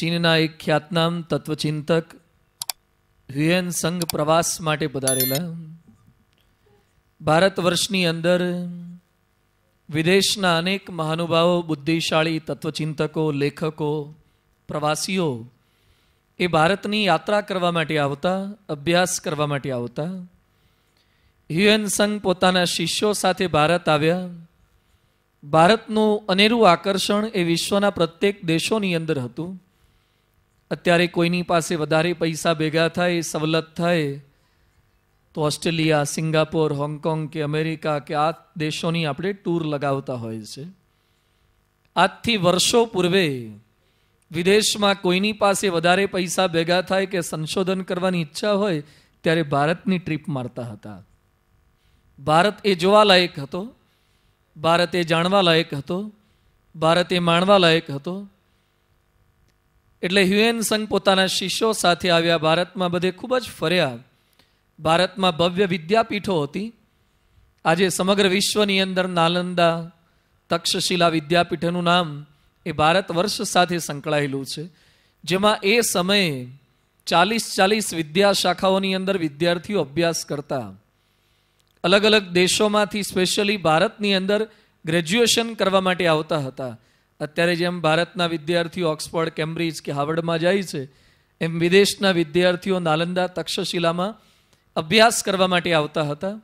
ચીનના એક ખ્યાતનામ તત્વચિંતક હ્યુએન સંઘ પ્રવાસ માટે પધારેલા ભારત વર્ષની અંદર વિદેશના અનેક મહાનુભાવો બુદ્ધિશાળી તત્વચિંતકો લેખકો પ્રવાસીઓ એ ભારતની યાત્રા કરવા માટે આવતા અભ્યાસ કરવા માટે આવતા હ્યુએન સંઘ પોતાના શિષ્યો સાથે ભારત આવ્યા ભારતનું અનેરું આકર્ષણ એ વિશ્વના પ્રત્યેક દેશોની અંદર હતું અત્યારે કોઈની પાસે વધારે પૈસા ભેગા થાય સવલત થાય તો ઓસ્ટ્રેલિયા સિંગાપોર હોંગકોંગ કે અમેરિકા કે આ દેશોની આપણે ટૂર લગાવતા હોય છે આજથી વર્ષો પૂર્વે વિદેશમાં કોઈની પાસે વધારે પૈસા ભેગા થાય કે સંશોધન કરવાની ઈચ્છા હોય ત્યારે ભારતની ટ્રીપ મારતા હતા ભારત એ જોવાલાયક હતો ભારત એ જાણવાલાયક હતો ભારત એ માણવાલાયક હતો એટલે હ્યુએન સંઘ પોતાના શિષ્યો સાથે આવ્યા ભારતમાં બધે ખૂબ જ ફર્યા ભારતમાં ભવ્ય વિદ્યાપીઠો હતી આજે સમગ્ર વિશ્વની અંદર નાલંદા તક્ષશિલા વિદ્યાપીઠનું નામ એ ભારત વર્ષ સાથે સંકળાયેલું છે જેમાં એ સમયે ચાલીસ ચાલીસ વિદ્યાશાખાઓની અંદર વિદ્યાર્થીઓ અભ્યાસ કરતા અલગ અલગ દેશોમાંથી સ્પેશિયલી ભારતની અંદર ગ્રેજ્યુએશન કરવા માટે આવતા હતા અત્યારે જેમ ભારતના વિદ્યાર્થીઓ ઓક્સફર્ડ કેમ્બ્રિજ કે હાર્વર્ડમાં જાય છે એમ વિદેશના વિદ્યાર્થીઓ નાલંદા તક્ષશિલામાં અભ્યાસ કરવા માટે આવતા હતા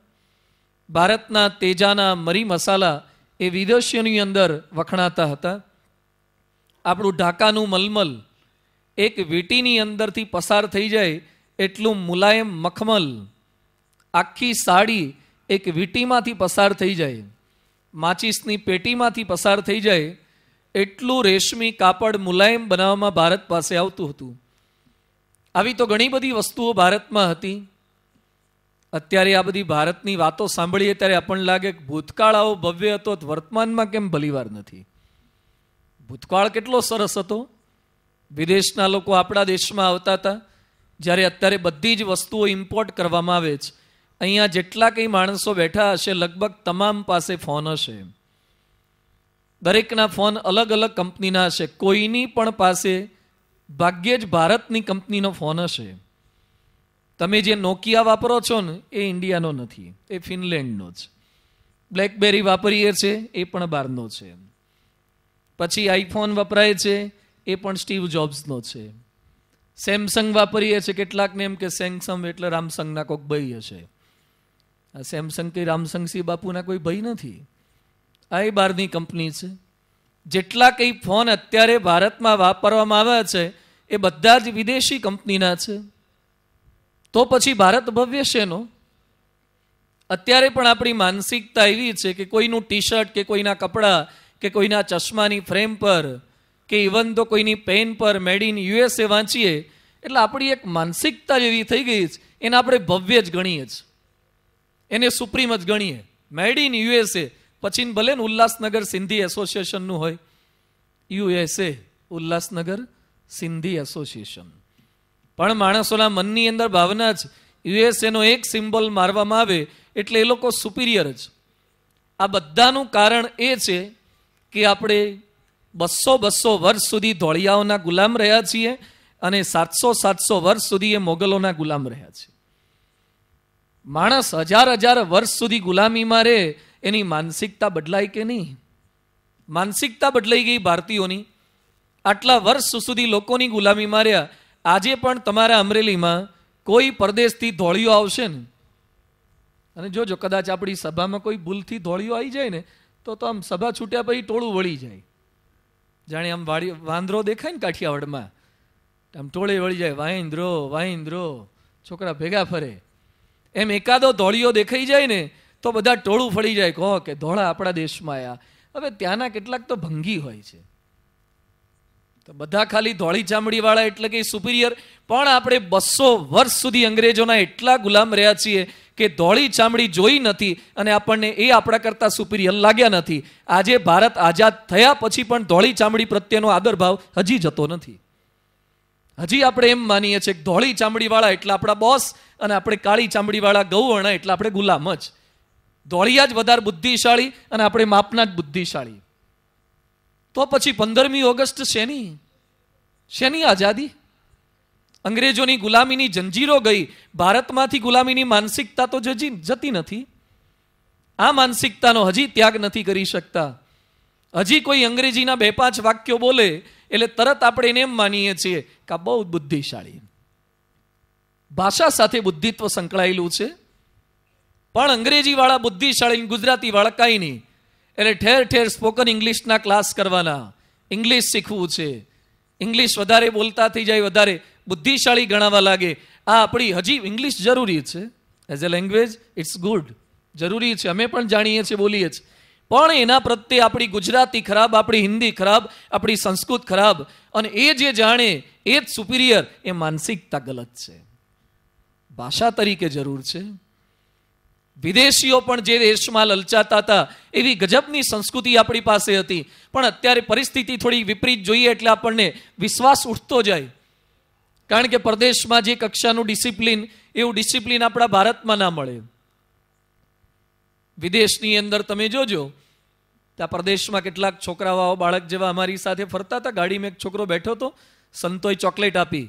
ભારતના તેજાના મરી મસાલા એ વિદેશીઓની અંદર વખણાતા હતા આપણું ઢાકાનું મલમલ એક વીટીની અંદરથી પસાર થઈ જાય એટલું મુલાયમ મખમલ આખી સાડી એક વીટીમાંથી પસાર થઈ જાય માચિસની પેટીમાંથી પસાર થઈ જાય એટલું રેશમી કાપડ મુલાયમ બનાવવામાં ભારત પાસે આવતું હતું આવી તો ઘણી બધી વસ્તુઓ ભારતમાં હતી અત્યારે આ બધી ભારતની વાતો સાંભળીએ ત્યારે આપણને લાગે કે ભૂતકાળ આવો ભવ્ય હતો વર્તમાનમાં કેમ ભલીવાર નથી ભૂતકાળ કેટલો સરસ હતો વિદેશના લોકો આપણા દેશમાં આવતા હતા જ્યારે અત્યારે બધી જ વસ્તુઓ ઇમ્પોર્ટ કરવામાં આવે છે અહીંયા જેટલા કંઈ માણસો બેઠા હશે લગભગ તમામ પાસે ફોન હશે એમ દરેકના ફોન અલગ અલગ કંપનીના હશે કોઈની પણ પાસે ભાગ્યે જ ભારતની કંપનીનો ફોન હશે તમે જે નોકિયા વાપરો છો ને એ ઇન્ડિયાનો નથી એ ફિનલેન્ડનો છે બ્લેકબેરી વાપરીએ છે એ પણ બહારનો છે પછી આઈફોન વપરાય છે એ પણ સ્ટીવ જોબ્સનો છે સેમસંગ વાપરીએ છે કેટલાકને એમ કે સેમસંગ એટલે રામસંગના કોઈક ભાઈ હશે આ સેમસંગ કે સિંહ બાપુના કોઈ ભાઈ નથી આ એ બહારની કંપની છે જેટલા કંઈ ફોન અત્યારે ભારતમાં વાપરવામાં આવ્યા છે એ બધા જ વિદેશી કંપનીના છે તો પછી ભારત ભવ્ય શેનો અત્યારે પણ આપણી માનસિકતા એવી છે કે કોઈનું ટી શર્ટ કે કોઈના કપડાં કે કોઈના ચશ્માની ફ્રેમ પર કે ઇવન તો કોઈની પેન પર મેડ ઇન યુએસએ વાંચીએ એટલે આપણી એક માનસિકતા જેવી થઈ ગઈ છે એને આપણે ભવ્ય જ ગણીએ જ એને સુપ્રીમ જ ગણીએ મેડ ઇન યુએસએ પછી ભલે ને ઉલ્લાસનગર સિંધી એસોસિએશનનું હોય યુએસએ ઉલ્લાસનગર સિંધી એસોસિએશન પણ માણસોના મનની અંદર ભાવના જ યુએસએનો એક સિમ્બોલ મારવામાં આવે એટલે એ લોકો સુપિરિયર જ આ બધાનું કારણ એ છે કે આપણે બસો બસો વર્ષ સુધી ધોળિયાઓના ગુલામ રહ્યા છીએ અને સાતસો સાતસો વર્ષ સુધી એ મોગલોના ગુલામ રહ્યા છે માણસ હજાર હજાર વર્ષ સુધી ગુલામીમાં રહે એની માનસિકતા બદલાય કે નહીં માનસિકતા બદલાઈ ગઈ ભારતીયોની આટલા વર્ષ સુધી લોકોની ગુલામી માર્યા આજે પણ તમારા અમરેલીમાં કોઈ પરદેશથી ધોળિયો આવશે ને અને જોજો કદાચ આપણી સભામાં કોઈ ભૂલથી ધોળીઓ આવી જાય ને તો તો આમ સભા છૂટ્યા પછી ટોળું વળી જાય જાણે આમ વાળી વાંદરો દેખાય ને કાઠિયાવાડમાં આમ ટોળે વળી જાય વાહિન્દ્રો વાહિન્દ્રો છોકરા ભેગા ફરે એમ એકાદો ધોળિયો દેખાઈ જાય ને તો બધા ટોળું ફળી જાય કહો કે ધોળા આપણા દેશમાં આવ્યા હવે ત્યાંના કેટલાક તો ભંગી હોય છે તો બધા ખાલી ધોળી ચામડીવાળા એટલે કે સુપિરિયર પણ આપણે બસો વર્ષ સુધી અંગ્રેજોના એટલા ગુલામ રહ્યા છીએ કે ધોળી ચામડી જોઈ નથી અને આપણને એ આપણા કરતાં સુપિરિયર લાગ્યા નથી આજે ભારત આઝાદ થયા પછી પણ ધોળી ચામડી પ્રત્યેનો આદરભાવ હજી જતો નથી હજી આપણે એમ માનીએ છીએ કે ધોળી ચામડીવાળા એટલા આપણા બોસ અને આપણે કાળી ચામડીવાળા ગૌવર્ણા એટલે આપણે ગુલામ જ ધોળિયા જ વધારે બુદ્ધિશાળી અને આપણે માપના જ બુદ્ધિશાળી તો પછી પંદરમી ઓગસ્ટ શેની શેની આઝાદી અંગ્રેજોની ગુલામીની જંજીરો ગઈ ભારતમાંથી ગુલામીની માનસિકતા તો જજી જતી નથી આ માનસિકતાનો હજી ત્યાગ નથી કરી શકતા હજી કોઈ અંગ્રેજીના બે પાંચ વાક્યો બોલે એટલે તરત આપણે એને એમ માનીએ છીએ કે બહુ બુદ્ધિશાળી ભાષા સાથે બુદ્ધિત્વ સંકળાયેલું છે પણ અંગ્રેજી વાળા બુદ્ધિશાળી ગુજરાતીવાળા કાંઈ નહીં એટલે ઠેર ઠેર સ્પોકન ઇંગ્લિશના ક્લાસ કરવાના ઇંગ્લિશ શીખવું છે ઇંગ્લિશ વધારે બોલતા થઈ જાય વધારે બુદ્ધિશાળી ગણાવા લાગે આ આપણી હજી ઇંગ્લિશ જરૂરી છે as a language it's good જરૂરી છે અમે પણ જાણીએ છીએ બોલીએ છીએ પણ એના પ્રત્યે આપણી ગુજરાતી ખરાબ આપણી હિન્દી ખરાબ આપણી સંસ્કૃત ખરાબ અને એ જે જાણે એ જ સુપિરિયર એ માનસિકતા ગલત છે ભાષા તરીકે જરૂર છે વિદેશીઓ પણ જે દેશમાં લલચાતા હતા એવી ગજબની સંસ્કૃતિ આપણી પાસે હતી પણ અત્યારે પરિસ્થિતિ થોડી વિપરીત જોઈએ એટલે આપણને વિશ્વાસ ઉઠતો જાય કારણ કે પરદેશમાં જે કક્ષાનું ડિસિપ્લિન એવું ડિસિપ્લિન આપણા ભારતમાં ના મળે વિદેશની અંદર તમે જોજો ત્યાં પરદેશમાં કેટલાક છોકરાઓ બાળક જેવા અમારી સાથે ફરતા હતા ગાડીમાં એક છોકરો બેઠો હતો સંતોએ ચોકલેટ આપી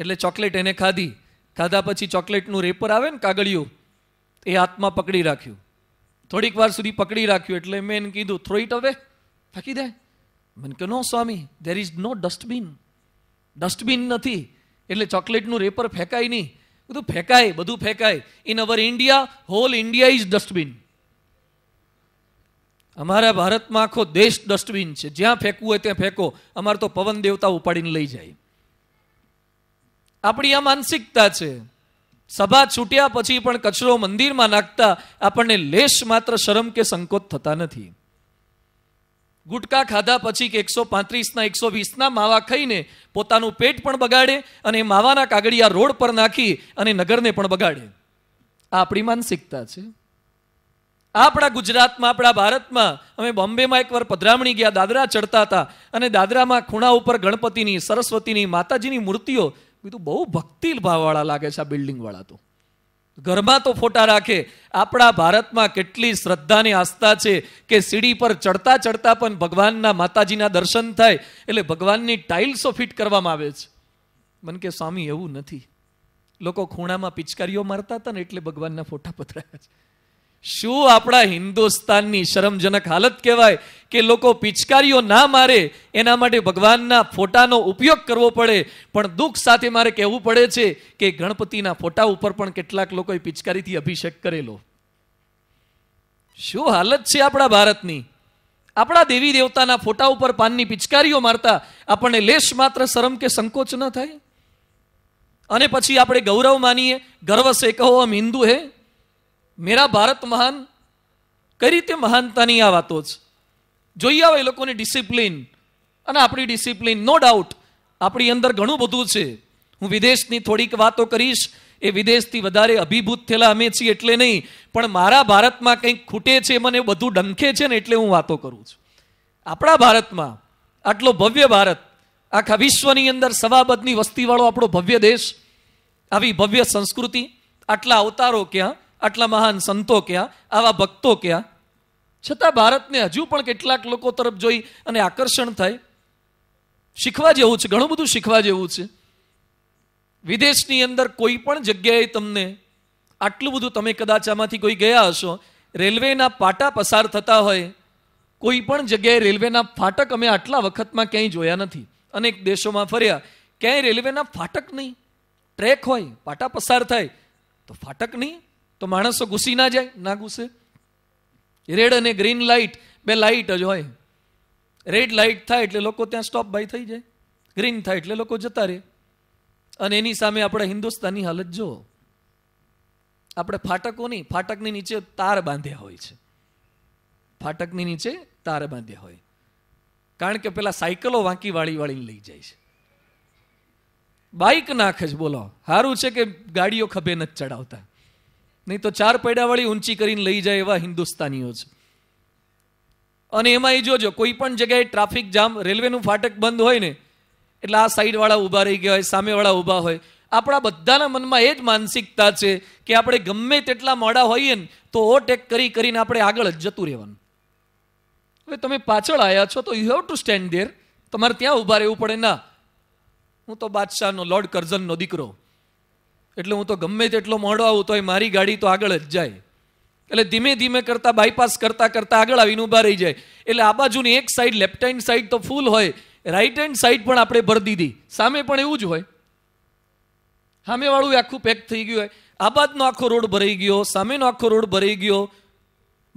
એટલે ચોકલેટ એને ખાધી ખાધા પછી ચોકલેટનું રેપર આવે ને કાગળિયું એ હાથમાં પકડી રાખ્યું થોડીક વાર સુધી પકડી રાખ્યું એટલે મેં એને કીધું થ્રો ઇટ અવે ફેંકી દે મને કે no Swami there is no dustbin dustbin નથી એટલે ચોકલેટનું રેપર ફેંકાય નહીં બધું ફેંકાય બધું ફેંકાય in our India whole India is dustbin અમારા ભારતમાં આખો દેશ ડસ્ટબિન છે જ્યાં ફેંકવું હોય ત્યાં ફેંકો અમારે તો પવન દેવતા ઉપાડીને લઈ જાય આપણી આ માનસિકતા છે સભા છૂટ્યા પછી પણ કચરો મંદિરમાં નાખતા આપણને લેશ માત્ર શરમ કે સંકોચ થતા નથી ગુટકા ખાધા પછી કે એકસો પાંત્રીસના એકસો વીસના માવા ખાઈને પોતાનું પેટ પણ બગાડે અને માવાના કાગળિયા રોડ પર નાખી અને નગરને પણ બગાડે આ આપણી માનસિકતા છે આપણા ગુજરાતમાં આપણા ભારતમાં અમે બોમ્બેમાં એકવાર પધરામણી ગયા દાદરા ચડતા હતા અને દાદરામાં ખૂણા ઉપર ગણપતિની સરસ્વતીની માતાજીની મૂર્તિઓ કીધું બહુ ભક્તિ ભાવવાળા લાગે છે આ બિલ્ડિંગવાળા તો ઘરમાં તો ફોટા રાખે આપણા ભારતમાં કેટલી શ્રદ્ધાની આસ્થા છે કે સીડી પર ચડતા ચડતા પણ ભગવાનના માતાજીના દર્શન થાય એટલે ભગવાનની ટાઇલ્સો ફિટ કરવામાં આવે છે મન કે સ્વામી એવું નથી લોકો ખૂણામાં પિચકારીઓ મારતા હતા ને એટલે ભગવાનના ફોટા પથરાયા છે શું આપણા હિન્દુસ્તાનની શરમજનક હાલત કહેવાય કે લોકો પિચકારીઓ ના મારે એના માટે ભગવાનના ફોટાનો ઉપયોગ કરવો પડે પણ દુઃખ સાથે મારે કહેવું પડે છે કે ગણપતિના ફોટા ઉપર પણ કેટલાક લોકોએ પિચકારીથી અભિષેક કરેલો શું હાલત છે આપણા ભારતની આપણા દેવી દેવતાના ફોટા ઉપર પાનની પિચકારીઓ મારતા આપણને લેશ માત્ર શરમ કે સંકોચ ન થાય અને પછી આપણે ગૌરવ માનીએ ગર્વ સે કહો અમ હિન્દુ હે મેરા ભારત મહાન કઈ રીતે મહાનતાની આ વાતો છે જોઈ આવે એ લોકોની ડિસિપ્લિન અને આપણી ડિસિપ્લિન નો ડાઉટ આપણી અંદર ઘણું બધું છે હું વિદેશની થોડીક વાતો કરીશ એ વિદેશથી વધારે અભિભૂત થયેલા અમે છીએ એટલે નહીં પણ મારા ભારતમાં કંઈક ખૂટે છે મને બધું ડંખે છે ને એટલે હું વાતો કરું છું આપણા ભારતમાં આટલો ભવ્ય ભારત આખા વિશ્વની અંદર સવાબદની વસ્તીવાળો આપણો ભવ્ય દેશ આવી ભવ્ય સંસ્કૃતિ આટલા અવતારો ક્યાં આટલા મહાન સંતો ક્યાં આવા ભક્તો ક્યાં છતાં ભારતને હજુ પણ કેટલાક લોકો તરફ જોઈ અને આકર્ષણ થાય શીખવા જેવું છે ઘણું બધું શીખવા જેવું છે વિદેશની અંદર કોઈ પણ જગ્યાએ તમને આટલું બધું તમે કદાચ આમાંથી કોઈ ગયા હશો રેલવેના પાટા પસાર થતા હોય કોઈ પણ જગ્યાએ રેલવેના ફાટક અમે આટલા વખતમાં ક્યાંય જોયા નથી અનેક દેશોમાં ફર્યા ક્યાંય રેલવેના ફાટક નહીં ટ્રેક હોય પાટા પસાર થાય તો ફાટક નહીં તો માણસો ઘૂસી ના જાય ના ઘૂસે રેડ અને ગ્રીન લાઇટ બે લાઇટ જ હોય રેડ લાઇટ થાય એટલે લોકો ત્યાં સ્ટોપ બાય થઈ જાય ગ્રીન થાય એટલે લોકો જતા રહે અને એની સામે આપણે હિન્દુસ્તાનની હાલત જો આપણે ફાટકોની ફાટકની નીચે તાર બાંધ્યા હોય છે ફાટકની નીચે તાર બાંધ્યા હોય કારણ કે પેલા સાયકલો વાંકી વાળી વાળીને લઈ જાય છે બાઇક નાખે જ બોલો સારું છે કે ગાડીઓ ખભે નથી ચડાવતા નહીં તો ચાર પૈડાવાળી ઊંચી કરીને લઈ જાય એવા હિન્દુસ્તાનીઓ છે અને એમાં એ જોજો કોઈ પણ જગ્યાએ ટ્રાફિક જામ રેલવેનું ફાટક બંધ હોય ને એટલે આ સાઈડવાળા ઊભા રહી ગયા હોય સામેવાળા ઊભા હોય આપણા બધાના મનમાં એ જ માનસિકતા છે કે આપણે ગમે તેટલા મોડા હોઈએ ને તો ઓવરટેક કરી કરીને આપણે આગળ જ જતું રહેવાનું હવે તમે પાછળ આવ્યા છો તો you have to stand there તમારે ત્યાં ઊભા રહેવું પડે ના હું તો બાદશાહનો લોર્ડ કરઝનનો દીકરો એટલે હું તો ગમે તેટલો મોડો આવું તોય મારી ગાડી તો આગળ જ જાય એટલે ધીમે ધીમે કરતાં બાયપાસ કરતાં કરતાં આગળ આવીને ઊભા રહી જાય એટલે આ બાજુની એક સાઈડ લેફ્ટ હેન્ડ સાઈડ તો ફૂલ હોય રાઈટ હેન્ડ સાઈડ પણ આપણે ભરી દીધી સામે પણ એવું જ હોય સામેવાળું આખું પેક થઈ ગયું હોય આ આખો રોડ ભરાઈ ગયો સામેનો આખો રોડ ભરાઈ ગયો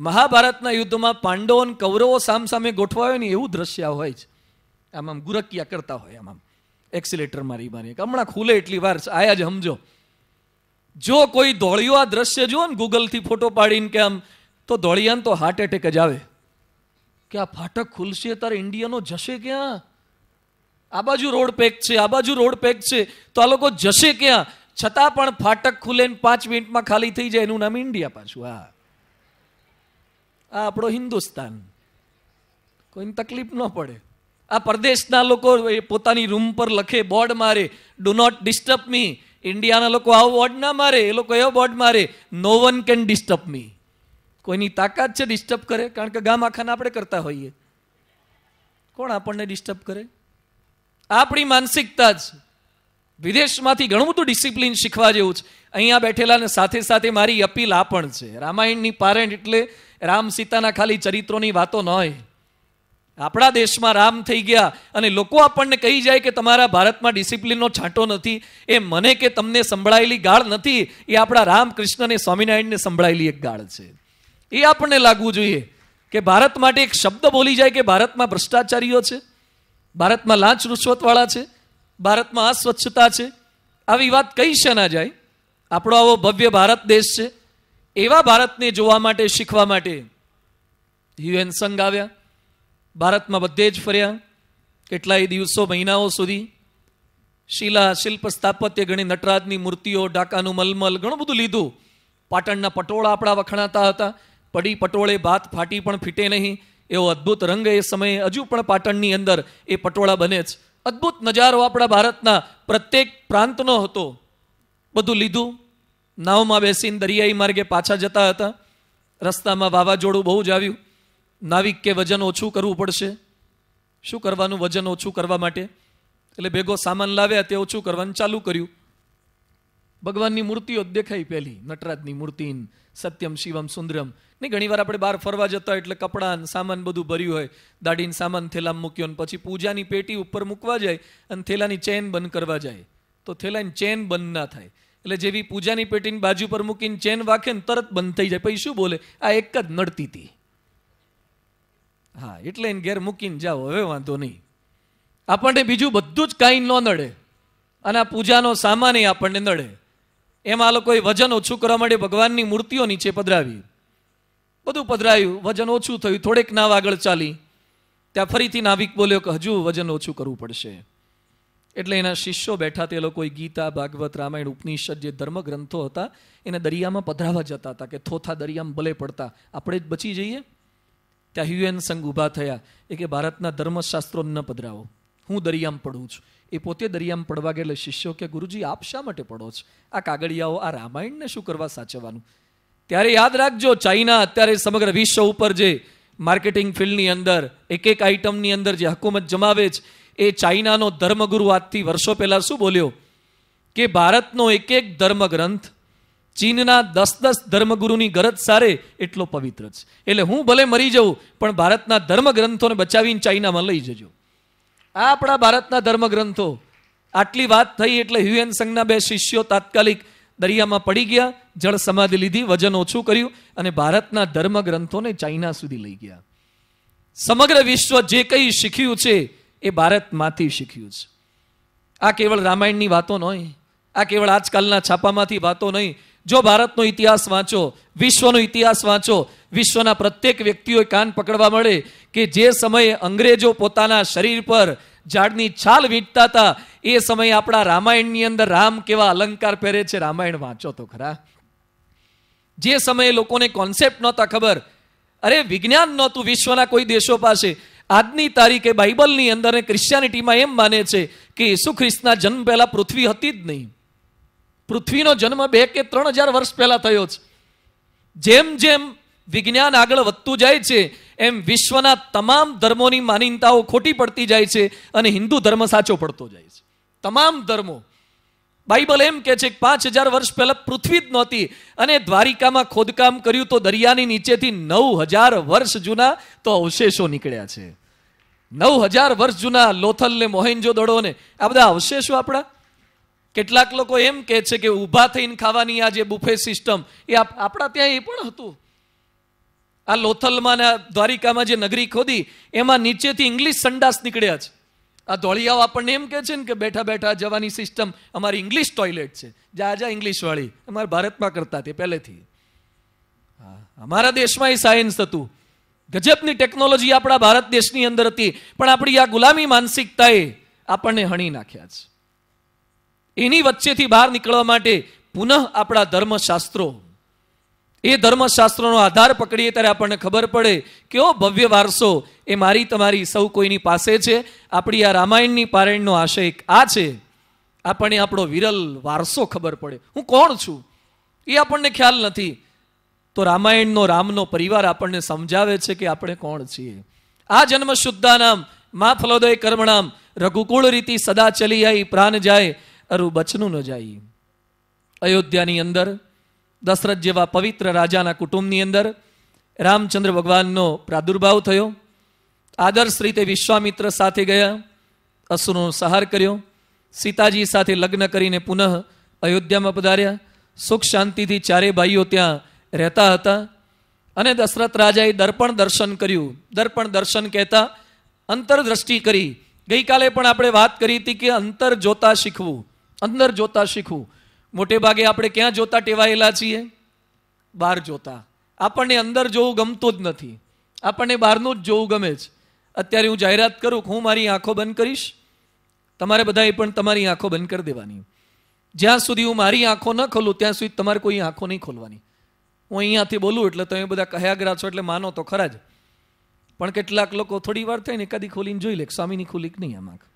મહાભારતના યુદ્ધમાં પાંડવો અને કૌરવો સામસામે ગોઠવાયો ને એવું દ્રશ્ય હોય જ આમ આમ ગુરકિયા કરતા હોય આમ આમ એક્સિલેટર મારી મારી હમણાં ખુલે એટલી વાર આયા જ સમજો જો કોઈ ધોળિયો આ દ્રશ્ય જુઓ ને ગૂગલથી ફોટો પાડીને કે આમ તો ધોળિયાને તો હાર્ટ એટેક જ આવે કે આ ફાટક ખુલશે તારે ઇન્ડિયનો જશે ક્યાં આ બાજુ રોડ પેક છે આ બાજુ રોડ પેક છે તો આ લોકો જશે ક્યાં છતાં પણ ફાટક ખુલે ને પાંચ મિનિટમાં ખાલી થઈ જાય એનું નામ ઇન્ડિયા પાછું આ આ આપણો હિન્દુસ્તાન કોઈને તકલીફ ન પડે આ પરદેશના લોકો પોતાની રૂમ પર લખે બોર્ડ મારે ડુ નોટ ડિસ્ટર્બ મી ઇન્ડિયાના લોકો આવો વોર્ડ ના મારે એ લોકો એવો વોર્ડ મારે no one can disturb me કોઈની તાકાત છે ડિસ્ટર્બ કરે કારણ કે ગામ આખાને આપણે કરતા હોઈએ કોણ આપણને ડિસ્ટર્બ કરે આપણી માનસિકતા જ વિદેશમાંથી ઘણું બધું ડિસિપ્લિન શીખવા જેવું છે અહીંયા બેઠેલાને સાથે સાથે મારી અપીલ આ પણ છે રામાયણની પારેણ એટલે રામ સીતાના ખાલી ચરિત્રોની વાતો ન હોય આપણા દેશમાં રામ થઈ ગયા અને લોકો આપણને કહી જાય કે તમારા ભારતમાં ડિસિપ્લિનનો છાંટો નથી એ મને કે તમને સંભળાયેલી ગાળ નથી એ આપણા રામકૃષ્ણ અને સ્વામિનારાયણને સંભળાયેલી એક ગાળ છે એ આપણને લાગવું જોઈએ કે ભારત માટે એક શબ્દ બોલી જાય કે ભારતમાં ભ્રષ્ટાચારીઓ છે ભારતમાં લાંચ રૂશ્વતવાળા છે ભારતમાં અસ્વચ્છતા છે આવી વાત કઈ શેના જાય આપણો આવો ભવ્ય ભારત દેશ છે એવા ભારતને જોવા માટે શીખવા માટે યુએન સંઘ આવ્યા ભારતમાં બધે જ ફર્યા કેટલાય દિવસો મહિનાઓ સુધી શિલા શિલ્પ સ્થાપત્ય ઘણી નટરાજની મૂર્તિઓ ઢાકાનું મલમલ ઘણું બધું લીધું પાટણના પટોળા આપણા વખણાતા હતા પડી પટોળે ભાત ફાટી પણ ફીટે નહીં એવો અદ્ભુત રંગ એ સમયે હજુ પણ પાટણની અંદર એ પટોળા બને જ અદ્ભુત નજારો આપણા ભારતના પ્રત્યેક પ્રાંતનો હતો બધું લીધું નાવમાં બેસીને દરિયાઈ માર્ગે પાછા જતા હતા રસ્તામાં વાવાઝોડું બહુ જ આવ્યું નાવિક કે વજન ઓછું કરવું પડશે શું કરવાનું વજન ઓછું કરવા માટે એટલે ભેગો સામાન લાવ્યા તે ઓછું કરવાનું ચાલુ કર્યું ભગવાનની મૂર્તિઓ દેખાઈ પહેલી નટરાજની મૂર્તિ સત્યમ શિવમ સુંદરમ નહીં ઘણીવાર આપણે બહાર ફરવા જતા એટલે કપડાં સામાન બધું ભર્યું હોય દાડીને સામાન થેલામ મૂક્યો ને પછી પૂજાની પેટી ઉપર મૂકવા જાય અને થેલાની ચેન બંધ કરવા જાય તો થેલાની ચેન બંધ ના થાય એટલે જેવી પૂજાની પેટીની બાજુ પર મૂકીને ચેન વાંખે ને તરત બંધ થઈ જાય પછી શું બોલે આ એક જ નડતી હતી હા એટલે એને ઘેર મૂકીને જાઓ હવે વાંધો નહીં આપણને બીજું બધું જ કાંઈ ન નડે અને આ પૂજાનો સામાન આપણને નડે એમાં આ લોકોએ વજન ઓછું કરવા માટે ભગવાનની મૂર્તિઓ નીચે પધરાવી બધું પધરાયું વજન ઓછું થયું થોડેક નાવ આગળ ચાલી ત્યાં ફરીથી નાવિક બોલ્યો કે હજુ વજન ઓછું કરવું પડશે એટલે એના શિષ્યો બેઠા તે લોકો ગીતા ભાગવત રામાયણ ઉપનિષદ જે ધર્મગ્રંથો હતા એને દરિયામાં પધરાવા જતા હતા કે થોથા દરિયામાં ભલે પડતા આપણે જ બચી જઈએ ત્યાં હ્યુએન સંઘ ઊભા થયા એ કે ભારતના ધર્મશાસ્ત્રો ન પધરાવો હું દરિયામાં પડું છું એ પોતે દરિયામાં પડવા ગયેલા શિષ્યો કે ગુરુજી આપ શા માટે પડો છો આ કાગળિયાઓ આ રામાયણને શું કરવા સાચવવાનું ત્યારે યાદ રાખજો ચાઇના અત્યારે સમગ્ર વિશ્વ ઉપર જે માર્કેટિંગ ફિલ્ડની અંદર એક એક આઇટમની અંદર જે હકુમત જમાવે છે એ ચાઇનાનો ધર્મગુરુ આજથી વર્ષો પહેલાં શું બોલ્યો કે ભારતનો એક એક ધર્મગ્રંથ ચીનના દસ દસ ધર્મગુરુની ગરજ સારે એટલો પવિત્ર છે એટલે હું ભલે મરી જઉં પણ ભારતના ધર્મગ્રંથોને બચાવીને ચાઇનામાં લઈ જજો આ આપણા ભારતના ધર્મગ્રંથો આટલી વાત થઈ એટલે હ્યુએન સંઘના બે શિષ્યો તાત્કાલિક દરિયામાં પડી ગયા જળ સમાધિ લીધી વજન ઓછું કર્યું અને ભારતના ધર્મગ્રંથોને ચાઇના સુધી લઈ ગયા સમગ્ર વિશ્વ જે કંઈ શીખ્યું છે એ ભારતમાંથી શીખ્યું છે આ કેવળ રામાયણની વાતો નહીં આ કેવળ આજકાલના છાપામાંથી વાતો નહીં જો ભારતનો ઇતિહાસ વાંચો વિશ્વનો ઇતિહાસ વાંચો વિશ્વના પ્રત્યેક વ્યક્તિઓએ કાન પકડવા મળે કે જે સમયે અંગ્રેજો પોતાના શરીર પર ઝાડની છાલ વીંટતા હતા એ સમયે આપણા રામાયણની અંદર રામ કેવા અલંકાર પહેરે છે રામાયણ વાંચો તો ખરા જે સમયે લોકોને કોન્સેપ્ટ નહોતા ખબર અરે વિજ્ઞાન નહોતું વિશ્વના કોઈ દેશો પાસે આજની તારીખે બાઇબલની અંદર ક્રિશ્ચિયાનિટીમાં એમ માને છે કે ઈસુ ખ્રિસ્તના જન્મ પહેલા પૃથ્વી હતી જ નહીં પૃથ્વીનો જન્મ બે કે ત્રણ હજાર વર્ષ પહેલાં થયો છે જેમ જેમ વિજ્ઞાન આગળ વધતું જાય છે એમ વિશ્વના તમામ ધર્મોની માનીતાઓ ખોટી પડતી જાય છે અને હિન્દુ ધર્મ સાચો પડતો જાય છે તમામ ધર્મો બાઇબલ એમ કે છે કે પાંચ હજાર વર્ષ પહેલાં પૃથ્વી જ નહોતી અને દ્વારિકામાં ખોદકામ કર્યું તો દરિયાની નીચેથી નવ હજાર વર્ષ જૂના તો અવશેષો નીકળ્યા છે નવ હજાર વર્ષ જૂના લોથલ ને મોહેન્જો દડો ને આ બધા અવશેષો આપણા કેટલાક લોકો એમ કહે છે કે ઊભા થઈને ખાવાની આ જે બુફે સિસ્ટમ એ આપણા ત્યાં એ પણ હતું આ લોથલમાં ને દ્વારિકામાં જે નગરી ખોદી એમાં નીચેથી ઇંગ્લિશ સંડાસ નીકળ્યા છે આ દોળિયાઓ આપણને એમ કહે છે ને કે બેઠા બેઠા જવાની સિસ્ટમ અમારી ઇંગ્લિશ ટોયલેટ છે જા જા ઇંગ્લિશવાળી અમારે ભારતમાં કરતા તે પહેલેથી અમારા દેશમાં એ સાયન્સ હતું ગજબની ટેકનોલોજી આપણા ભારત દેશની અંદર હતી પણ આપણી આ ગુલામી માનસિકતાએ આપણને હણી નાખ્યા છે એની વચ્ચેથી બહાર નીકળવા માટે પુનઃ આપણા ધર્મશાસ્ત્રો એ ધર્મશાસ્ત્રોનો આધાર પકડીએ ત્યારે આપણને ખબર પડે કે ભવ્ય વારસો એ મારી તમારી સૌ કોઈની પાસે છે આપણી આ રામાયણની પારાયણનો આશય આ છે આપણને આપણો વિરલ વારસો ખબર પડે હું કોણ છું એ આપણને ખ્યાલ નથી તો રામાયણનો રામનો પરિવાર આપણને સમજાવે છે કે આપણે કોણ છીએ આ જન્મ શુદ્ધાનામ મા ફલોદય કર્મણામ રઘુકુળ રીતિ સદા ચલી આઈ પ્રાણ જાય અરુ બચનું ન જાય અયોધ્યાની અંદર દશરથ જેવા પવિત્ર રાજાના કુટુંબની અંદર રામચંદ્ર ભગવાનનો પ્રાદુર્ભાવ થયો આદર્શ રીતે વિશ્વામિત્ર સાથે ગયા અસુરનો સહાર કર્યો સીતાજી સાથે લગ્ન કરીને પુનઃ અયોધ્યામાં પધાર્યા સુખ શાંતિથી ચારે ભાઈઓ ત્યાં રહેતા હતા અને દશરથ રાજાએ દર્પણ દર્શન કર્યું દર્પણ દર્શન કહેતા અંતરદ્રષ્ટિ કરી ગઈકાલે પણ આપણે વાત કરી હતી કે અંતર જોતા શીખવું અંદર જોતા શીખવું મોટે ભાગે આપણે ક્યાં જોતા ટેવાયેલા છીએ બહાર જોતા આપણને અંદર જોવું ગમતું જ નથી આપણને બહારનું જ જોવું ગમે છે અત્યારે હું જાહેરાત કરું હું મારી આંખો બંધ કરીશ તમારે બધાએ પણ તમારી આંખો બંધ કરી દેવાની જ્યાં સુધી હું મારી આંખો ન ખોલું ત્યાં સુધી તમારે કોઈ આંખો નહીં ખોલવાની હું અહીંયાથી બોલું એટલે તમે બધા કહ્યાગરા છો એટલે માનો તો ખરા જ પણ કેટલાક લોકો થોડી વાર થઈને એકાદી ખોલીને જોઈ લે સ્વામીની ખુલીક નહીં આમ આંખ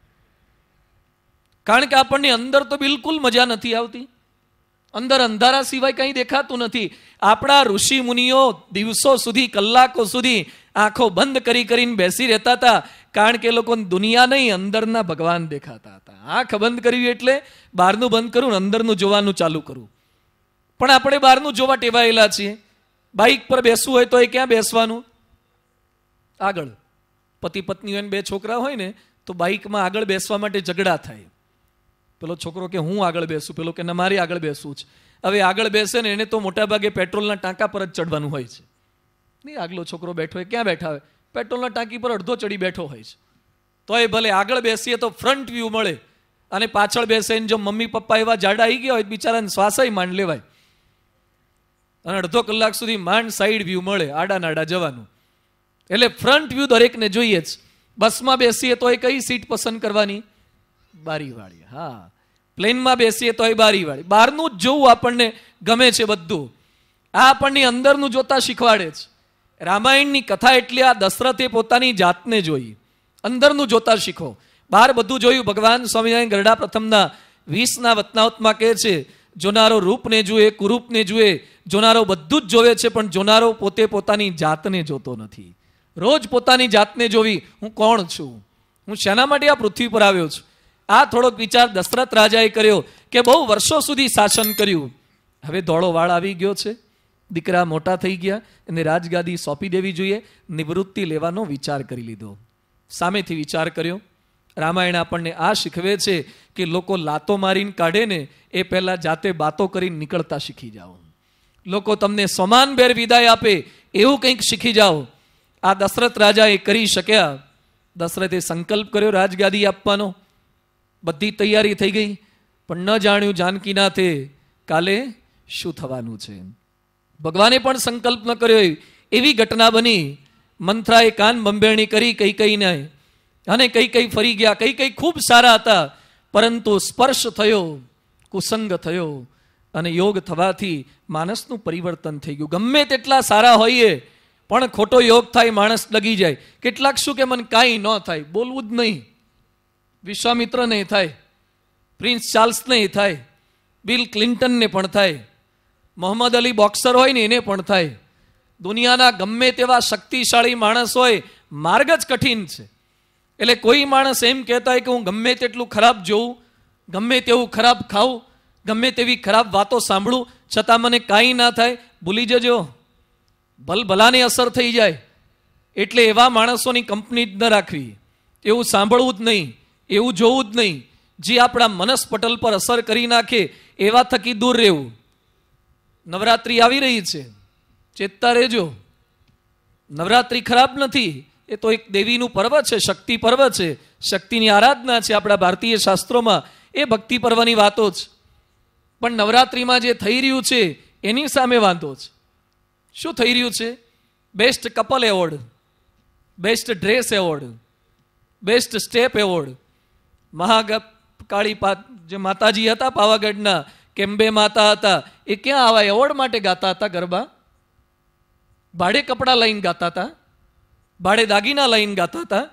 કારણ કે આપણને અંદર તો બિલકુલ મજા નથી આવતી અંદર અંધારા સિવાય કંઈ દેખાતું નથી આપણા ઋષિ મુનિઓ દિવસો સુધી કલાકો સુધી આંખો બંધ કરી કરીને બેસી રહેતા હતા કારણ કે લોકો દુનિયા નહીં અંદરના ભગવાન દેખાતા હતા આંખ બંધ કરવી એટલે બહારનું બંધ કરું ને અંદરનું જોવાનું ચાલુ કરું પણ આપણે બહારનું જોવા ટેવાયેલા છીએ બાઇક પર બેસવું હોય તો એ ક્યાં બેસવાનું આગળ પતિ પત્ની હોય બે છોકરા હોય ને તો બાઇકમાં આગળ બેસવા માટે ઝઘડા થાય પેલો છોકરો કે હું આગળ બેસું પેલો કે ના મારી આગળ બેસવું છે હવે આગળ બેસે ને એને તો મોટાભાગે પેટ્રોલના ટાંકા પર જ ચડવાનું હોય છે નહીં આગલો છોકરો બેઠો હોય ક્યાં બેઠા હોય પેટ્રોલના ટાંકી પર અડધો ચડી બેઠો હોય છે તો એ ભલે આગળ બેસીએ તો ફ્રન્ટ વ્યૂ મળે અને પાછળ બેસીને જો મમ્મી પપ્પા એવા જાડા આવી ગયા હોય બિચારાને શ્વાસાય માંડ લેવાય અને અડધો કલાક સુધી માંડ સાઈડ વ્યૂ મળે આડા નાડા જવાનું એટલે ફ્રન્ટ વ્યૂ દરેકને જોઈએ જ બસમાં બેસીએ તો એ કઈ સીટ પસંદ કરવાની બારીવાળી હા પ્લેનમાં બેસીએ તો એ બારીવાળી બહારનું જ જોવું આપણને ગમે છે બધું આ આપણને અંદરનું જોતા શીખવાડે છે રામાયણની કથા એટલે આ દશરથે પોતાની જાતને જોઈ અંદરનું જોતા શીખો બહાર બધું જોયું ભગવાન સ્વામિનારાયણ ગરડા પ્રથમના વીસના વતનાવતમાં કહે છે જોનારો રૂપને જુએ કુરૂપને જુએ જોનારો બધું જ જોવે છે પણ જોનારો પોતે પોતાની જાતને જોતો નથી રોજ પોતાની જાતને જોવી હું કોણ છું હું શેના માટે આ પૃથ્વી પર આવ્યો છું આ થોડોક વિચાર દશરથ રાજાએ કર્યો કે બહુ વર્ષો સુધી શાસન કર્યું હવે ધોળો વાળ આવી ગયો છે દીકરા મોટા થઈ ગયા એને રાજગાદી સોંપી દેવી જોઈએ નિવૃત્તિ લેવાનો વિચાર કરી લીધો સામેથી વિચાર કર્યો રામાયણ આપણને આ શીખવે છે કે લોકો લાતો મારીને કાઢે ને એ પહેલાં જાતે બાતો કરીને નીકળતા શીખી જાઓ લોકો તમને સમાનભેર વિદાય આપે એવું કંઈક શીખી જાઓ આ દશરથ રાજા એ કરી શક્યા દશરથે સંકલ્પ કર્યો રાજગાદી આપવાનો બધી તૈયારી થઈ ગઈ પણ ન જાણ્યું જાનકીનાથે કાલે શું થવાનું છે ભગવાને પણ સંકલ્પ ન કર્યો એવી ઘટના બની મંથરાએ કાન બંબેણી કરી કઈ કઈ કઈને અને કઈ કઈ ફરી ગયા કઈ કઈ ખૂબ સારા હતા પરંતુ સ્પર્શ થયો કુસંગ થયો અને યોગ થવાથી માણસનું પરિવર્તન થઈ ગયું ગમે તેટલા સારા હોઈએ પણ ખોટો યોગ થાય માણસ લગી જાય કેટલાક શું કે મને કાંઈ ન થાય બોલવું જ નહીં વિશ્વામિત્ર નહીં થાય પ્રિન્સ ચાર્લ્સ નહીં થાય બિલ ક્લિન્ટનને પણ થાય મોહમ્મદ અલી બોક્સર હોય ને એને પણ થાય દુનિયાના ગમે તેવા શક્તિશાળી માણસ હોય માર્ગ જ કઠિન છે એટલે કોઈ માણસ એમ કહેતા હોય કે હું ગમે તેટલું ખરાબ જોઉં ગમે તેવું ખરાબ ખાઉં ગમે તેવી ખરાબ વાતો સાંભળું છતાં મને કાંઈ ના થાય ભૂલી જજો ભલ ભલાને અસર થઈ જાય એટલે એવા માણસોની કંપની જ ન રાખવી એવું સાંભળવું જ નહીં એવું જોવું જ નહીં જે આપણા મનસપટલ પર અસર કરી નાખે એવા થકી દૂર રહેવું નવરાત્રિ આવી રહી છે ચેતતા રહેજો નવરાત્રિ ખરાબ નથી એ તો એક દેવીનું પર્વ છે શક્તિ પર્વ છે શક્તિની આરાધના છે આપણા ભારતીય શાસ્ત્રોમાં એ ભક્તિ પર્વની વાતો જ પણ નવરાત્રિમાં જે થઈ રહ્યું છે એની સામે વાંધો જ શું થઈ રહ્યું છે best couple award best dress award best step award મહાગ કાળી જે માતાજી હતા પાવાગઢના કેમ્બે માતા હતા એ ક્યાં આવા એવોર્ડ માટે ગાતા હતા ગરબા ભાડે કપડાં લઈને ગાતા હતા ભાડે દાગીના લઈને ગાતા હતા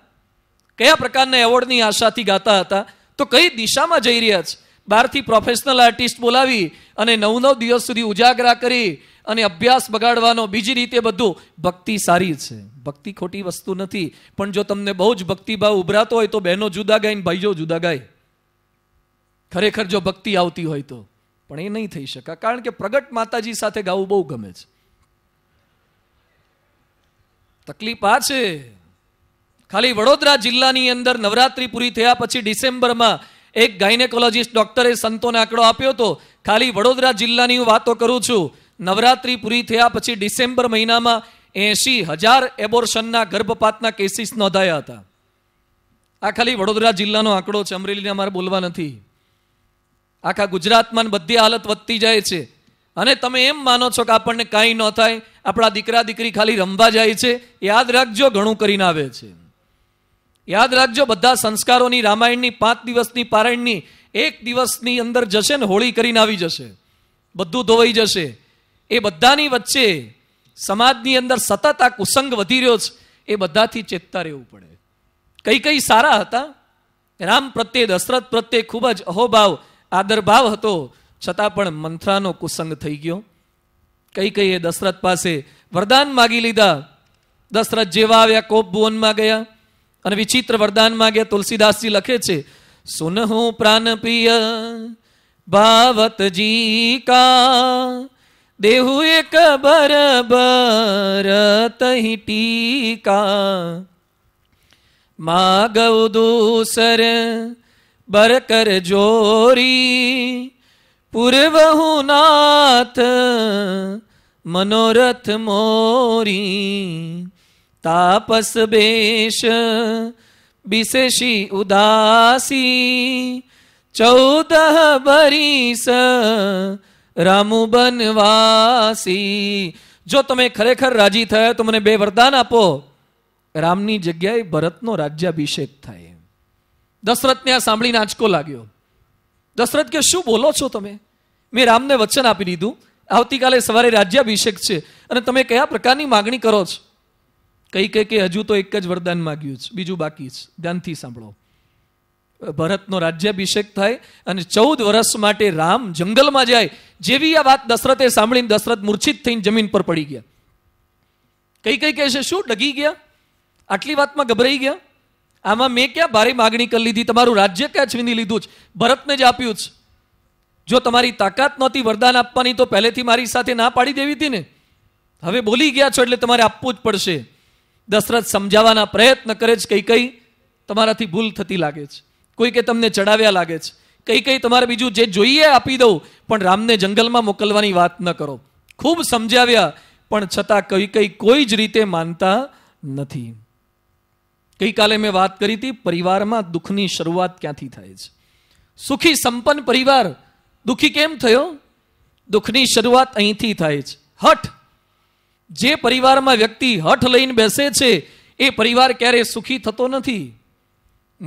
કયા પ્રકારના એવોર્ડની આશાથી ગાતા હતા તો કઈ દિશામાં જઈ રહ્યા છે બહારથી પ્રોફેશનલ આર્ટિસ્ટ બોલાવી અને નવ નવ દિવસ સુધી ઉજાગરા કરી અને અભ્યાસ બગાડવાનો બીજી રીતે બધું ભક્તિ સારી છે ભક્તિ ખોટી વસ્તુ નથી પણ જો તમને બહુ જ ભક્તિભાવ ઉભરાતો હોય તો બહેનો જુદા ગાય ને ભાઈઓ જુદા ગાય ખરેખર જો ભક્તિ આવતી હોય તો પણ એ નહીં થઈ શકા કારણ કે પ્રગટ માતાજી સાથે ગાવું બહુ ગમે છે તકલીફ આ છે ખાલી વડોદરા જિલ્લાની અંદર નવરાત્રી પૂરી થયા પછી ડિસેમ્બરમાં એક ગાયનેકોલોજીસ્ટ ડોક્ટરે સંતોને આંકડો આપ્યો હતો ખાલી વડોદરા જિલ્લાની હું વાતો કરું છું નવરાત્રિ પૂરી થયા પછી ડિસેમ્બર મહિનામાં એંશી હજાર એબોર્શનના ગર્ભપાતના કેસીસ નોંધાયા હતા આ ખાલી વડોદરા જિલ્લાનો આંકડો છે અમરેલીને અમારે બોલવા નથી આખા ગુજરાતમાં બધી હાલત વધતી જાય છે અને તમે એમ માનો છો કે આપણને કાંઈ ન થાય આપણા દીકરા દીકરી ખાલી રમવા જાય છે યાદ રાખજો ઘણું કરીને આવે છે યાદ રાખજો બધા સંસ્કારોની રામાયણની પાંચ દિવસની પારાયણની એક દિવસની અંદર જશે ને હોળી કરીને આવી જશે બધું ધોવાઈ જશે એ બધાની વચ્ચે સમાજની અંદર સતત આ કુસંગ વધી રહ્યો છે એ બધાથી ચેતતા રહેવું પડે કઈ કઈ સારા હતા રામ પ્રત્યે દશરથ પ્રત્યે ખૂબ જ અહોભાવ આદરભાવ હતો છતાં પણ મંથરાનો કુસંગ થઈ ગયો કઈ કઈ એ દશરથ પાસે વરદાન માગી લીધા દશરથ જેવા આવ્યા કોપ ભુવનમાં ગયા અને વિચિત્ર વરદાન માગ્યા તુલસીદાસજી લખે છે સુનહું પ્રાણ પ્રિય ભાવતજી કા દેહુએ કબર બર તહી ટીકા માગવ દૂસર બર કર જોરી પૂર્વહુ નાથ મનોરથ મોરી તાપસ બેશ બિશેષી ઉદાસી ચૌદ બરીસ રામુ બનવાસી જો તમે ખરેખર રાજી થયા તો મને બે વરદાન આપો રામની જગ્યાએ ભરતનો રાજ્યાભિષેક થાય દશરથને આ સાંભળીને આંચકો લાગ્યો દશરથ કે શું બોલો છો તમે મેં રામને વચન આપી દીધું આવતીકાલે સવારે રાજ્યાભિષેક છે અને તમે કયા પ્રકારની માગણી કરો છો કઈ કઈ કે હજુ તો એક જ વરદાન માગ્યું છે બીજું બાકી છે ધ્યાનથી સાંભળો ભરતનો રાજ્યાભિષેક થાય અને ચૌદ વર્ષ માટે રામ જંગલમાં જાય જેવી આ વાત દશરથે સાંભળીને દશરથ મૂર્છિત થઈને જમીન પર પડી ગયા કઈ કઈ કહે છે શું ડગી ગયા આટલી વાતમાં ગભરાઈ ગયા આમાં મેં ક્યાં ભારે માગણી કરી લીધી તમારું રાજ્ય ક્યાં છીની લીધું છે ભરતને જ આપ્યું છે જો તમારી તાકાત નહોતી વરદાન આપવાની તો પહેલેથી મારી સાથે ના પાડી દેવી હતી ને હવે બોલી ગયા છો એટલે તમારે આપવું જ પડશે દશરથ સમજાવવાના પ્રયત્ન કરે છે કઈ કઈ તમારાથી ભૂલ થતી લાગે છે કોઈ કે તમને ચડાવ્યા લાગે છે કઈ કઈ તમારે બીજું જે જોઈએ આપી દઉં પણ રામને જંગલમાં મોકલવાની વાત ન કરો ખૂબ સમજાવ્યા પણ છતાં કઈ કઈ કોઈ જ રીતે માનતા નથી ગઈકાલે મેં વાત કરી હતી પરિવારમાં દુઃખની શરૂઆત ક્યાંથી થાય છે સુખી સંપન્ન પરિવાર દુઃખી કેમ થયો દુઃખની શરૂઆત અહીંથી થાય છે હઠ જે પરિવારમાં વ્યક્તિ હઠ લઈને બેસે છે એ પરિવાર ક્યારેય સુખી થતો નથી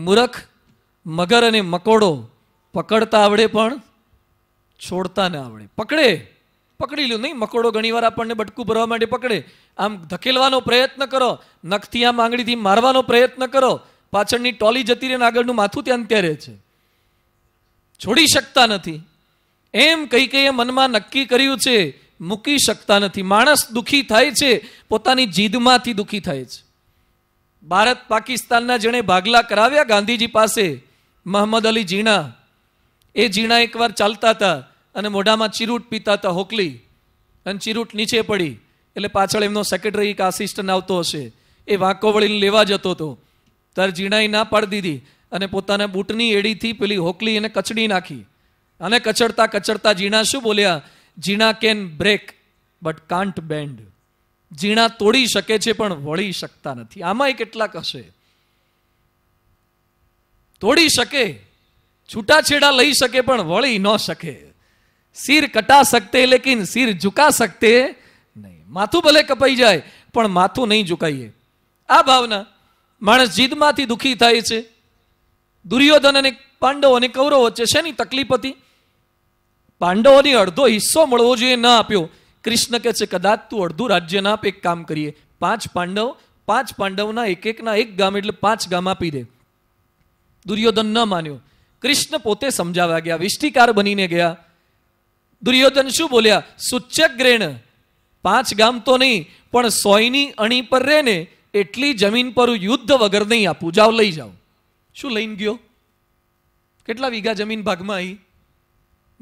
મૂરખ મગર અને મકોડો પકડતા આવડે પણ છોડતા ન આવડે પકડે પકડી લ્યો નહીં મકોડો ઘણીવાર આપણને બટકું ભરવા માટે પકડે આમ ધકેલવાનો પ્રયત્ન કરો નખથી આમ આંગળીથી મારવાનો પ્રયત્ન કરો પાછળની ટોલી જતી રહે આગળનું માથું ત્યાં ત્યારે છે છોડી શકતા નથી એમ કઈ કઈ મનમાં નક્કી કર્યું છે મૂકી શકતા નથી માણસ દુખી થાય છે પોતાની જીદમાંથી દુખી થાય છે ભારત પાકિસ્તાનના જેણે ભાગલા કરાવ્યા ગાંધીજી પાસે મહમ્મદ અલી ઝીણા એ ઝીણા એકવાર ચાલતા હતા અને મોઢામાં ચીરૂટ પીતા હતા હોકલી અને ચીરૂટ નીચે પડી એટલે પાછળ એમનો સેક્રેટરી એક આસિસ્ટન્ટ આવતો હશે એ વાંકો વળીને લેવા જતો હતો ત્યારે ઝીણાએ ના પાડી દીધી અને પોતાના બૂટની એડીથી પેલી હોકલી એને કચડી નાખી અને કચડતા કચડતા ઝીણા શું બોલ્યા Jinnah can break but can't bend Jinnah તોડી શકે છે પણ વળી શકતા નથી આમાંય કેટલાક હશે તોડી શકે છૂટાછેડા લઈ શકે પણ વળી ન શકે સિર કટા શકતે લેકિન સિર ઝુકા શકતે નહીં માથું ભલે કપાઈ જાય પણ માથું નહીં ઝુકાઈએ આ ભાવના માણસ જીદમાંથી દુઃખી થાય છે દુર્યોધન અને પાંડવો અને કૌરવ વચ્ચે છે ની તકલીફ હતી પાંડવોની અડધો હિસ્સો મળવો જોઈએ ન આપ્યો કૃષ્ણ કહે છે કદાચ તું અડધું રાજ્ય ના આપ એક કામ કરીએ પાંચ પાંડવ પાંચ પાંડવના એક એકના એક ગામ એટલે પાંચ ગામ આપી દે દુર્યોધન ન માન્યો કૃષ્ણ પોતે સમજાવવા ગયા વિષ્ટિકાર બનીને ગયા દુર્યોધન શું બોલ્યા સૂચ્યગ્રેણ પાંચ ગામ તો નહીં પણ સોયની અણી પર રહે ને એટલી જમીન પર યુદ્ધ વગર નહીં આપું જાઓ લઈ જાઓ શું લઈને ગયો કેટલા વીઘા જમીન ભાગમાં આવી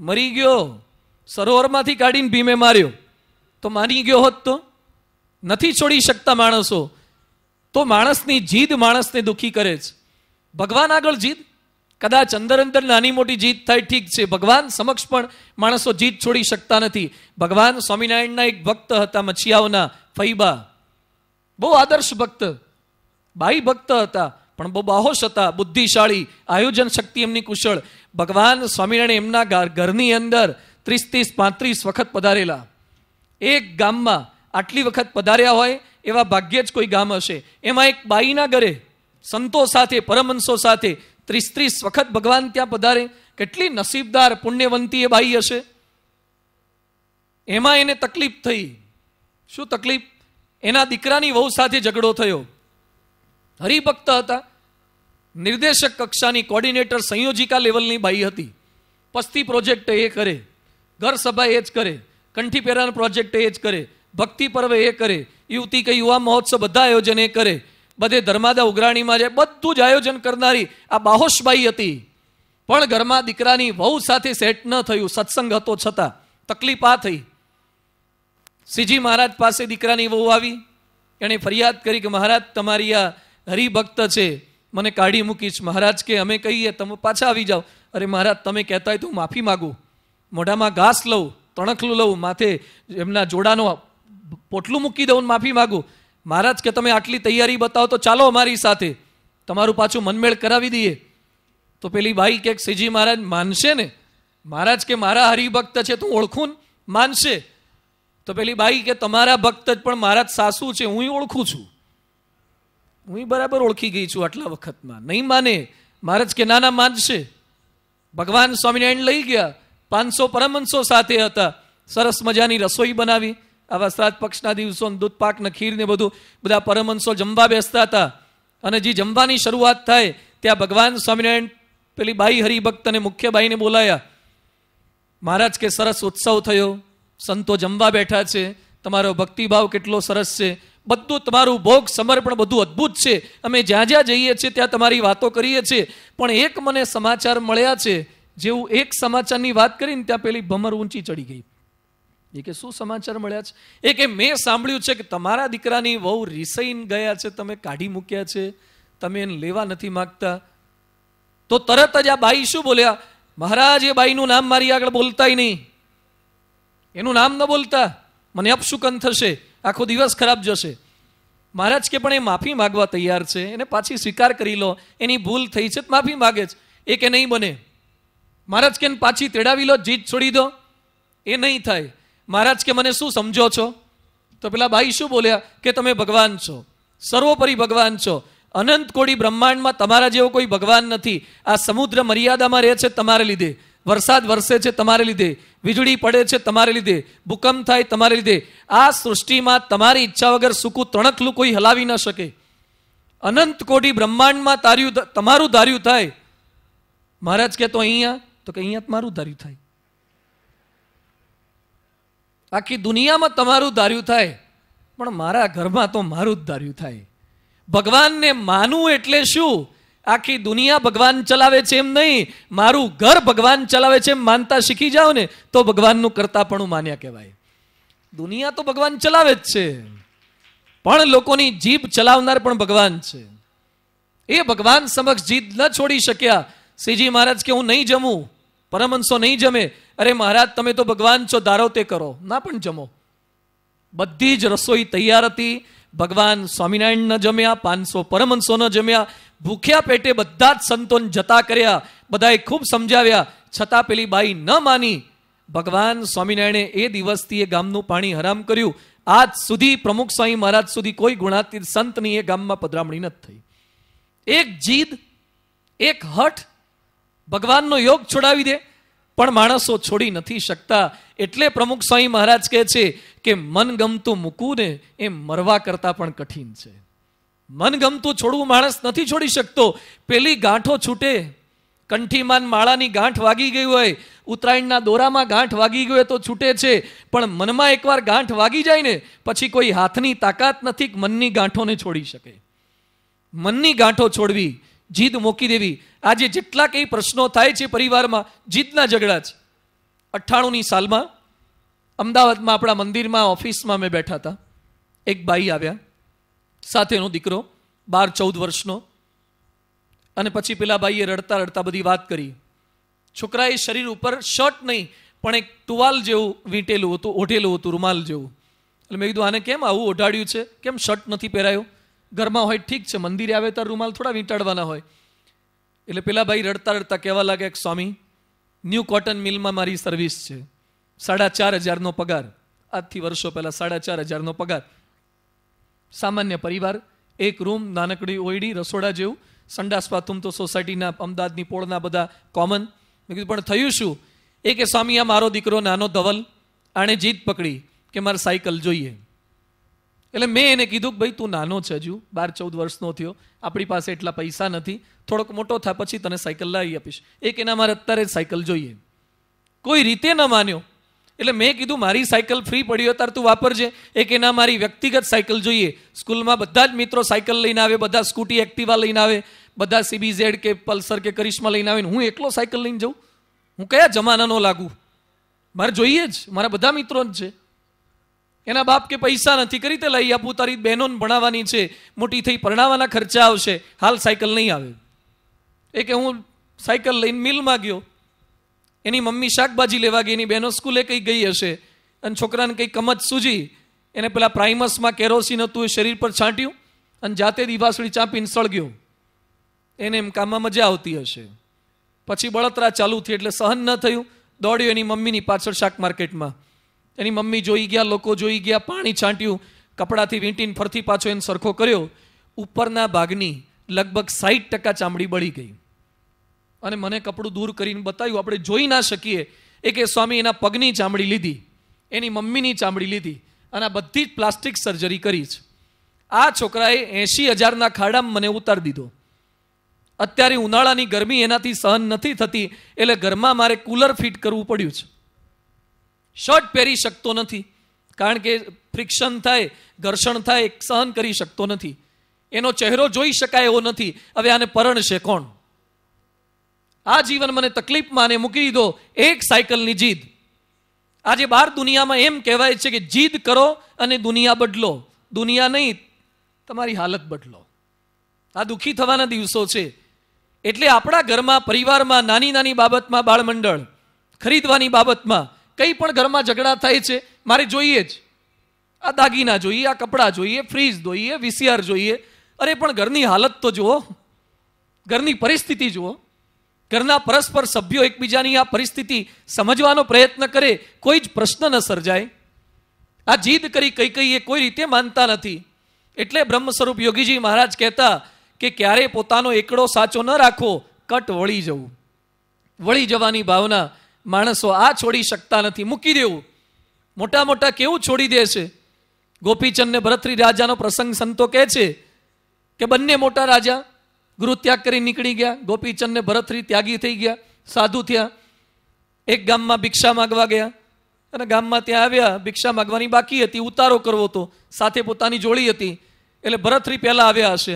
મરી ગયો સરોવરમાંથી કાઢીને ભીમે માર્યો તો માની ગયો હોત તો નથી છોડી શકતા માણસો તો માણસની જીદ માણસને દુખી કરે છે ભગવાન આગળ જીત કદાચ અંદર અંદર નાની મોટી જીત થાય ઠીક છે ભગવાન સમક્ષ પણ માણસો જીત છોડી શકતા નથી ભગવાન સ્વામિનારાયણના એક ભક્ત હતા મછિયાઓના ફૈબા બહુ આદર્શ ભક્ત બાઈ ભક્ત હતા પણ બહુ બાહોશ હતા બુદ્ધિશાળી આયોજન શક્તિ એમની કુશળ ભગવાન સ્વામિનારાયણ એમના ઘરની અંદર ત્રીસ ત્રીસ પાંત્રીસ વખત પધારેલા એક ગામમાં આટલી વખત પધાર્યા હોય એવા ભાગ્યે જ કોઈ ગામ હશે એમાં એક બાઈના ઘરે સંતો સાથે પરમહંસો સાથે ત્રીસ ત્રીસ વખત ભગવાન ત્યાં પધારે કેટલી નસીબદાર પુણ્યવંતી એ ભાઈ હશે એમાં એને તકલીફ થઈ શું તકલીફ એના દીકરાની વહુ સાથે ઝઘડો થયો હરિભક્ત હતા નિર્દેશક કક્ષાની કોર્ડિનેટર સંયોજિકા લેવલની ભાઈ હતી પસ્તી પ્રોજેક્ટ એ કરે ઘર સભા એ જ કરે કંઠી પહેરાનો પ્રોજેક્ટ એ જ કરે ભક્તિ પર્વ એ કરે યુવતી કે યુવા મહોત્સવ બધા આયોજન એ કરે બધે ધર્માદા ઉઘરાણીમાં છે બધું જ આયોજન કરનારી આ બાહોશબાઈ હતી પણ ઘરમાં દીકરાની વહુ સાથે સેટ ન થયું સત્સંગ હતો છતાં તકલીફ આ થઈ શ્રીજી મહારાજ પાસે દીકરાની વહુ આવી એણે ફરિયાદ કરી કે મહારાજ તમારી આ હરિભક્ત છે મને કાઢી મૂકીશ મહારાજ કે અમે કહીએ તમે પાછા આવી જાઓ અરે મહારાજ તમે કહેતા હોય તો હું માફી માગું મોઢામાં ઘાસ લઉં તણખલું લઉં માથે એમના જોડાનો પોટલું મૂકી દઉં માફી માગું મહારાજ કે તમે આટલી તૈયારી બતાવો તો ચાલો અમારી સાથે તમારું પાછું મનમેળ કરાવી દઈએ તો પેલી બાઈ કે શ્રીજી મહારાજ માનશે ને મહારાજ કે મારા હરિભક્ત છે તું ઓળખું માનશે તો પેલી બાઈ કે તમારા ભક્ત જ પણ મારા સાસુ છે હું ઓળખું છું હું બરાબર ઓળખી ગઈ છું આટલા વખતમાં નહીં માને મહારાજ કે નાના માનશે ભગવાન સ્વામિનારાયણ લઈ ગયા પાંચસો પરમહંસો સાથે હતા સરસ મજાની રસોઈ બનાવી આવા સાત પક્ષના દિવસો દૂધ ખીર ને બધું બધા પરમહંસો જમવા બેસતા હતા અને જે જમવાની શરૂઆત થાય ત્યાં ભગવાન સ્વામિનારાયણ પેલી બાઈ હરિભક્ત અને મુખ્ય બાઈને બોલાયા મહારાજ કે સરસ ઉત્સવ થયો સંતો જમવા બેઠા છે તમારો ભક્તિભાવ કેટલો સરસ છે બધું તમારું ભોગ સમર્પણ બધું અદ્ભુત છે અમે જ્યાં જ્યાં જઈએ છીએ ત્યાં તમારી વાતો કરીએ છીએ પણ એક મને સમાચાર મળ્યા છે જેવું એક સમાચારની વાત કરીને ત્યાં પેલી ભમર ઊંચી ચડી ગઈ એ કે શું સમાચાર મળ્યા છે એ કે મેં સાંભળ્યું છે કે તમારા દીકરાની વહુ રિસાઈને ગયા છે તમે કાઢી મૂક્યા છે તમે એને લેવા નથી માગતા તો તરત જ આ બાઈ શું બોલ્યા મહારાજ એ બાઈનું નામ મારી આગળ બોલતાય નહીં એનું નામ ન બોલતા મને અપશુકન થશે આખો દિવસ ખરાબ જશે મહારાજ કે પણ એ માફી માગવા તૈયાર છે એને પાછી સ્વીકાર કરી લો એની ભૂલ થઈ છે માફી માગે છે એ કે નહીં બને મહારાજ કે પાછી તેડાવી લો જીત છોડી દો એ નહીં થાય મહારાજ કે મને શું સમજો છો તો પેલા ભાઈ શું બોલ્યા કે તમે ભગવાન છો સર્વોપરી ભગવાન છો અનંત કોડી બ્રહ્માંડમાં તમારા જેવો કોઈ ભગવાન નથી આ સમુદ્ર મર્યાદામાં રહે છે તમારે લીધે વરસાદ વરસે છે તમારે લીધે વીજળી પડે છે તમારે લીધે ભૂકંપ થાય તમારે લીધે આ સૃષ્ટિમાં તમારી ઈચ્છા વગર સૂકું તણકલું કોઈ હલાવી ન શકે અનંત કોટી બ્રહ્માંડમાં તાર્યું તમારું ધાર્યું થાય મહારાજ કે તો અહીંયા તો કે અહીંયા તમારું ધાર્યું થાય આખી દુનિયામાં તમારું ધાર્યું થાય પણ મારા ઘરમાં તો મારું જ ધાર્યું થાય ભગવાનને માનવું એટલે શું આખી દુનિયા ભગવાન ચલાવે છે એમ નહીં મારું ઘર ભગવાન ચલાવે છે એમ માનતા શીખી જાઓ ને તો ભગવાનનું કરતાપણું માન્યા કહેવાય દુનિયા તો ભગવાન ચલાવે જ છે પણ લોકોની જીભ ચલાવનાર પણ ભગવાન છે એ ભગવાન સમક્ષ જીદ ન છોડી શક્યા શ્રીજી મહારાજ કે હું નહીં જમું પરમહંસો નહીં જમે અરે મહારાજ તમે તો ભગવાન છો ધારો તે કરો ના પણ જમો બધી જ રસોઈ તૈયાર હતી ભગવાન સ્વામિનારાયણ ન જમ્યા પાંચસો પરમહંસો ન જમ્યા ભૂખ્યા પેટે બધા જ સંતોન જતા કર્યા બધાએ ખૂબ સમજાવ્યા છતાં પેલી બાઈ ન માની ભગવાન સ્વામિનારાયણે એ દિવસથી એ ગામનું પાણી હરામ કર્યું આજ સુધી પ્રમુખ સ્વામી મહારાજ સુધી કોઈ ગુણાતીર સંતની એ ગામમાં પધરામણી નથી થઈ એક જીદ એક હઠ ભગવાનનો યોગ છોડાવી દે પણ માણસો છોડી નથી શકતા એટલે પ્રમુખ સ્વામી મહારાજ કહે છે કે મનગમતું મૂકવું ને એ મરવા કરતાં પણ કઠિન છે મનગમતું છોડવું માણસ નથી છોડી શકતો પેલી ગાંઠો છૂટે કંઠીમાન માળાની ગાંઠ વાગી ગઈ હોય ઉત્તરાયણના દોરામાં ગાંઠ વાગી ગયો હોય તો છૂટે છે પણ મનમાં એકવાર ગાંઠ વાગી જાય ને પછી કોઈ હાથની તાકાત નથી મનની ગાંઠોને છોડી શકે મનની ગાંઠો છોડવી જીદ મૂકી દેવી આજે જેટલા કંઈ પ્રશ્નો થાય છે પરિવારમાં જીદના ઝઘડા છે અઠ્ઠાણુંની સાલમાં અમદાવાદમાં આપણા મંદિરમાં ઓફિસમાં મેં બેઠા હતા એક ભાઈ આવ્યા સાથેનો દીકરો બાર ચૌદ વર્ષનો અને પછી પેલા બાઈએ રડતા રડતા બધી વાત કરી છોકરાએ શરીર ઉપર શર્ટ નહીં પણ એક ટુવાલ જેવું વીંટેલું હતું ઓઢેલું હતું રૂમાલ જેવું એટલે મેં કીધું આને કેમ આવું ઓઢાડ્યું છે કેમ શર્ટ નથી પહેરાયું ઘરમાં હોય ઠીક છે મંદિરે આવે ત્યારે રૂમાલ થોડા વીંટાડવાના હોય એટલે પેલા ભાઈ રડતા રડતા કહેવા લાગે કે સ્વામી ન્યૂ કોટન મિલમાં મારી સર્વિસ છે સાડા ચાર હજારનો પગાર આજથી વર્ષો પહેલાં સાડા ચાર હજારનો પગાર સામાન્ય પરિવાર એક રૂમ નાનકડી ઓયડી રસોડા જેવું સંડાસ બાથરૂમ તો સોસાયટીના અમદાવાદની પોળના બધા કોમન પણ થયું શું એ કે સ્વામી આ મારો દીકરો નાનો ધવલ આણે જીત પકડી કે મારે સાયકલ જોઈએ એટલે મેં એને કીધું કે ભાઈ તું નાનો છે હજુ બાર ચૌદ વર્ષનો થયો આપણી પાસે એટલા પૈસા નથી થોડોક મોટો થાય પછી તને સાયકલ લાવી આપીશ એક એના મારે અત્યારે જ સાયકલ જોઈએ કોઈ રીતે ન માન્યો એટલે મેં કીધું મારી સાયકલ ફ્રી પડી હોય ત્યારે તું વાપરજે એક એના મારી વ્યક્તિગત સાયકલ જોઈએ સ્કૂલમાં બધા જ મિત્રો સાયકલ લઈને આવે બધા સ્કૂટી એક્ટિવા લઈને આવે બધા સીબીઝેડ કે પલ્સર કે કરિશ્મા લઈને આવે હું એકલો સાયકલ લઈને જાઉં હું કયા જમાનાનો લાગુ મારે જોઈએ જ મારા બધા મિત્રો જ છે એના બાપ કે પૈસા નથી કરી તે લઈ આપું તારી બહેનોને ભણાવવાની છે મોટી થઈ પરણાવવાના ખર્ચા આવશે હાલ સાયકલ નહીં આવે એ કે હું સાયકલ લઈને મિલમાં ગયો એની મમ્મી શાકભાજી લેવા ગઈ એની બહેનો સ્કૂલે કંઈ ગઈ હશે અને છોકરાને કંઈ કમત સૂજી એને પેલા પ્રાઇમસમાં કેરોસીન હતું એ શરીર પર છાંટ્યું અને જાતે દીવાસળી ચાંપીને સળગ્યું એને એમ કામમાં મજા આવતી હશે પછી બળતરા ચાલુ થઈ એટલે સહન ન થયું દોડ્યું એની મમ્મીની પાછળ શાક માર્કેટમાં એની મમ્મી જોઈ ગયા લોકો જોઈ ગયા પાણી છાંટ્યું કપડાથી વીંટીને ફરથી પાછો એને સરખો કર્યો ઉપરના ભાગની લગભગ સાઠ ટકા ચામડી બળી ગઈ અને મને કપડું દૂર કરીને બતાવ્યું આપણે જોઈ ના શકીએ એ કે સ્વામી એના પગની ચામડી લીધી એની મમ્મીની ચામડી લીધી અને આ બધી જ પ્લાસ્ટિક સર્જરી કરી છે આ છોકરાએ એંશી હજારના ખાડામાં મને ઉતારી દીધો અત્યારે ઉનાળાની ગરમી એનાથી સહન નથી થતી એટલે ઘરમાં મારે કુલર ફિટ કરવું પડ્યું છે શર્ટ પહેરી શકતો નથી કારણ કે ફ્રિક્શન થાય ઘર્ષણ થાય સહન કરી શકતો નથી એનો ચહેરો જોઈ શકાય એવો નથી હવે આને પરણશે કોણ આ જીવન મને તકલીફમાં આને મૂકી દીધો એક સાયકલની જીદ આજે બહાર દુનિયામાં એમ કહેવાય છે કે જીદ કરો અને દુનિયા બદલો દુનિયા નહીં તમારી હાલત બદલો આ દુઃખી થવાના દિવસો છે એટલે આપણા ઘરમાં પરિવારમાં નાની નાની બાબતમાં બાળમંડળ ખરીદવાની બાબતમાં કંઈ પણ ઘરમાં ઝઘડા થાય છે મારે જોઈએ જ આ દાગીના જોઈએ આ કપડાં જોઈએ ફ્રીજ જોઈએ વીસીઆર જોઈએ અરે પણ ઘરની હાલત તો જુઓ ઘરની પરિસ્થિતિ જુઓ ઘરના પરસ્પર સભ્યો એકબીજાની આ પરિસ્થિતિ સમજવાનો પ્રયત્ન કરે કોઈ જ પ્રશ્ન ન સર્જાય આ જીદ કરી કઈ કઈ એ કોઈ રીતે માનતા નથી એટલે બ્રહ્મ સ્વરૂપ યોગીજી મહારાજ કહેતા કે ક્યારે પોતાનો એકડો સાચો ન રાખો કટ વળી જવું વળી જવાની ભાવના માણસો આ છોડી શકતા નથી મૂકી દેવું મોટા મોટા કેવું છોડી દે છે ગોપીચંદને ભરતરી રાજાનો પ્રસંગ સંતો કહે છે કે બંને મોટા રાજા ગુરુ ત્યાગ કરી નીકળી ગયા ગોપીચંદને ભરતરી ત્યાગી થઈ ગયા સાધુ થયા એક ગામમાં ભિક્ષા માગવા ગયા અને ગામમાં ત્યાં આવ્યા ભિક્ષા માગવાની બાકી હતી ઉતારો કરવો હતો સાથે પોતાની જોડી હતી એટલે ભરતરી પહેલાં આવ્યા હશે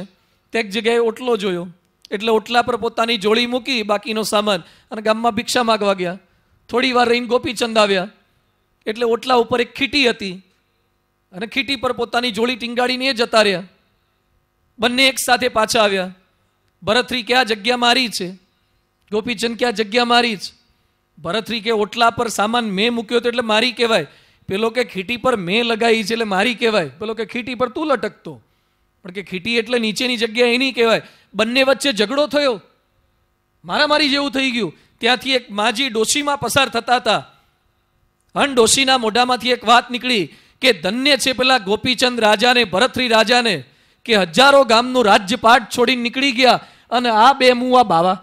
તેક જગ્યાએ ઓટલો જોયો એટલે ઓટલા પર પોતાની જોડી મૂકી બાકીનો સામાન અને ગામમાં ભિક્ષા માગવા ગયા થોડી વાર રહીને ગોપીચંદ આવ્યા એટલે ઓટલા ઉપર એક ખીટી હતી અને ખીટી પર પોતાની જોડી ટીંગાડીને એ જતા રહ્યા બંને એક સાથે પાછા આવ્યા ભરતરી કે જગ્યા મારી છે ગોપીચંદ કે જગ્યા મારી છે ભરતરી કે ઓટલા પર સામાન મેં મૂક્યો હતો એટલે મારી કહેવાય પેલો કે ખીટી પર મેં લગાવી છે એટલે મારી કહેવાય પેલો કે ખીટી પર તું લટકતો પણ કે ખીટી એટલે નીચેની જગ્યા એની કહેવાય બંને વચ્ચે ઝઘડો થયો મારામારી જેવું થઈ ગયું ત્યાંથી એક માજી ડોશીમાં પસાર થતા હતા અન ડોશીના મોઢામાંથી એક વાત નીકળી કે ધન્ય છે પેલા ગોપીચંદ રાજાને ભરતરી રાજાને કે હજારો ગામનું રાજ્યપાટ છોડીને નીકળી ગયા અને આ બે મુવા બાવા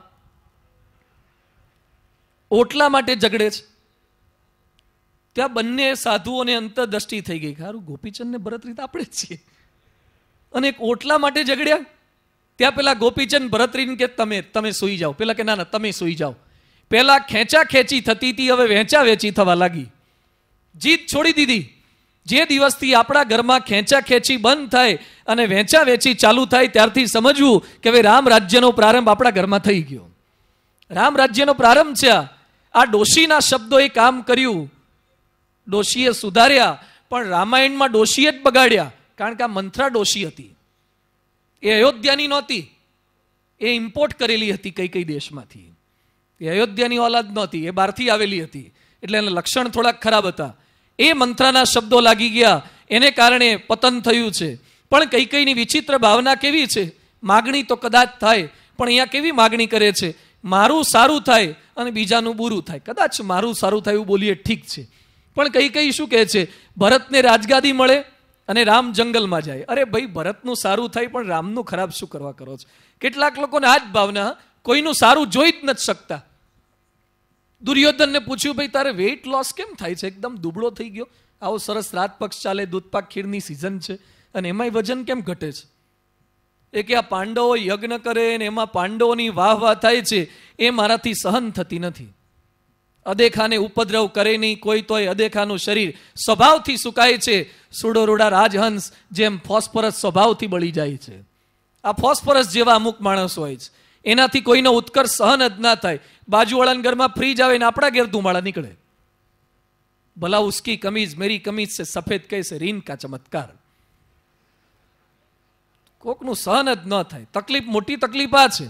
ઓટલા માટે ઝઘડે છે ત્યાં બંને સાધુઓને અંતરદ્રષ્ટિ થઈ ગઈ ખારું ગોપીચંદને ભરતરી તો આપણે જ છીએ અને એક ઓટલા માટે ઝઘડ્યા ત્યાં પેલા ગોપીચંદ ભરતરીને કે તમે તમે સુઈ જાઓ પેલા કે ના ના તમે સુઈ જાઓ પહેલાં ખેંચા ખેંચી થતી હતી હવે વહેંચા વેચી થવા લાગી જીત છોડી દીધી જે દિવસથી આપણા ઘરમાં ખેંચા ખેંચી બંધ થાય અને વહેંચા વેચી ચાલુ થાય ત્યારથી સમજવું કે હવે રામ રાજ્યનો પ્રારંભ આપણા ઘરમાં થઈ ગયો રામ રાજ્યનો પ્રારંભ છે આ ડોશીના શબ્દોએ કામ કર્યું ડોશીએ સુધાર્યા પણ રામાયણમાં ડોશીએ જ બગાડ્યા કારણ કે આ મંથરા ડોશી હતી એ અયોધ્યાની નહોતી એ ઇમ્પોર્ટ કરેલી હતી કઈ કઈ દેશમાંથી એ અયોધ્યાની ઓલાદ નહોતી એ બહારથી આવેલી હતી એટલે એના લક્ષણ થોડાક ખરાબ હતા એ મંત્રના શબ્દો લાગી ગયા એને કારણે પતન થયું છે પણ કઈ કઈની વિચિત્ર ભાવના કેવી છે માગણી તો કદાચ થાય પણ અહીંયા કેવી માગણી કરે છે મારું સારું થાય અને બીજાનું બુરું થાય કદાચ મારું સારું થાય એવું બોલીએ ઠીક છે પણ કઈ કઈ શું કહે છે ભરતને રાજગાદી મળે અને રામ જંગલમાં જાય અરે ભાઈ ભરતનું સારું થાય પણ રામનું ખરાબ શું કરવા કરો છો કેટલાક લોકોને આ જ ભાવના કોઈનું સારું જોઈ જ નથી શકતા દુર્યોધનને પૂછ્યું ભાઈ તારે વેઇટ લોસ કેમ થાય છે એકદમ દુબળો થઈ ગયો આવો સરસ રાત પક્ષ ચાલે દૂધપાક ખીરની સિઝન છે અને એમાંય વજન કેમ ઘટે છે એ કે આ પાંડવો યજ્ઞ કરે ને એમાં પાંડવોની વાહ વાહ થાય છે એ મારાથી સહન થતી નથી અદેખાને ઉપદ્રવ કરે નહીં કોઈ તોય અદેખાનું શરીર સ્વભાવથી સુકાય છે સુડોરૂડા રાજહંસ જેમ ફોસ્ફરસ સ્વભાવથી બળી જાય છે આ ફોસ્ફરસ જેવા અમુક માણસ હોય છે એનાથી કોઈનો ઉત્કર્ષ સહન જ ના થાય બાજુવાળાના ઘરમાં ફ્રીજ આવે ને આપણા ઘેર ધુમાડા નીકળે ભલા ઉસકી કમીઝ મેરી કમીઝ છે સફેદ કહે છે રીન કા ચમત્કાર કોકનું સહન જ ન થાય તકલીફ મોટી તકલીફ આ છે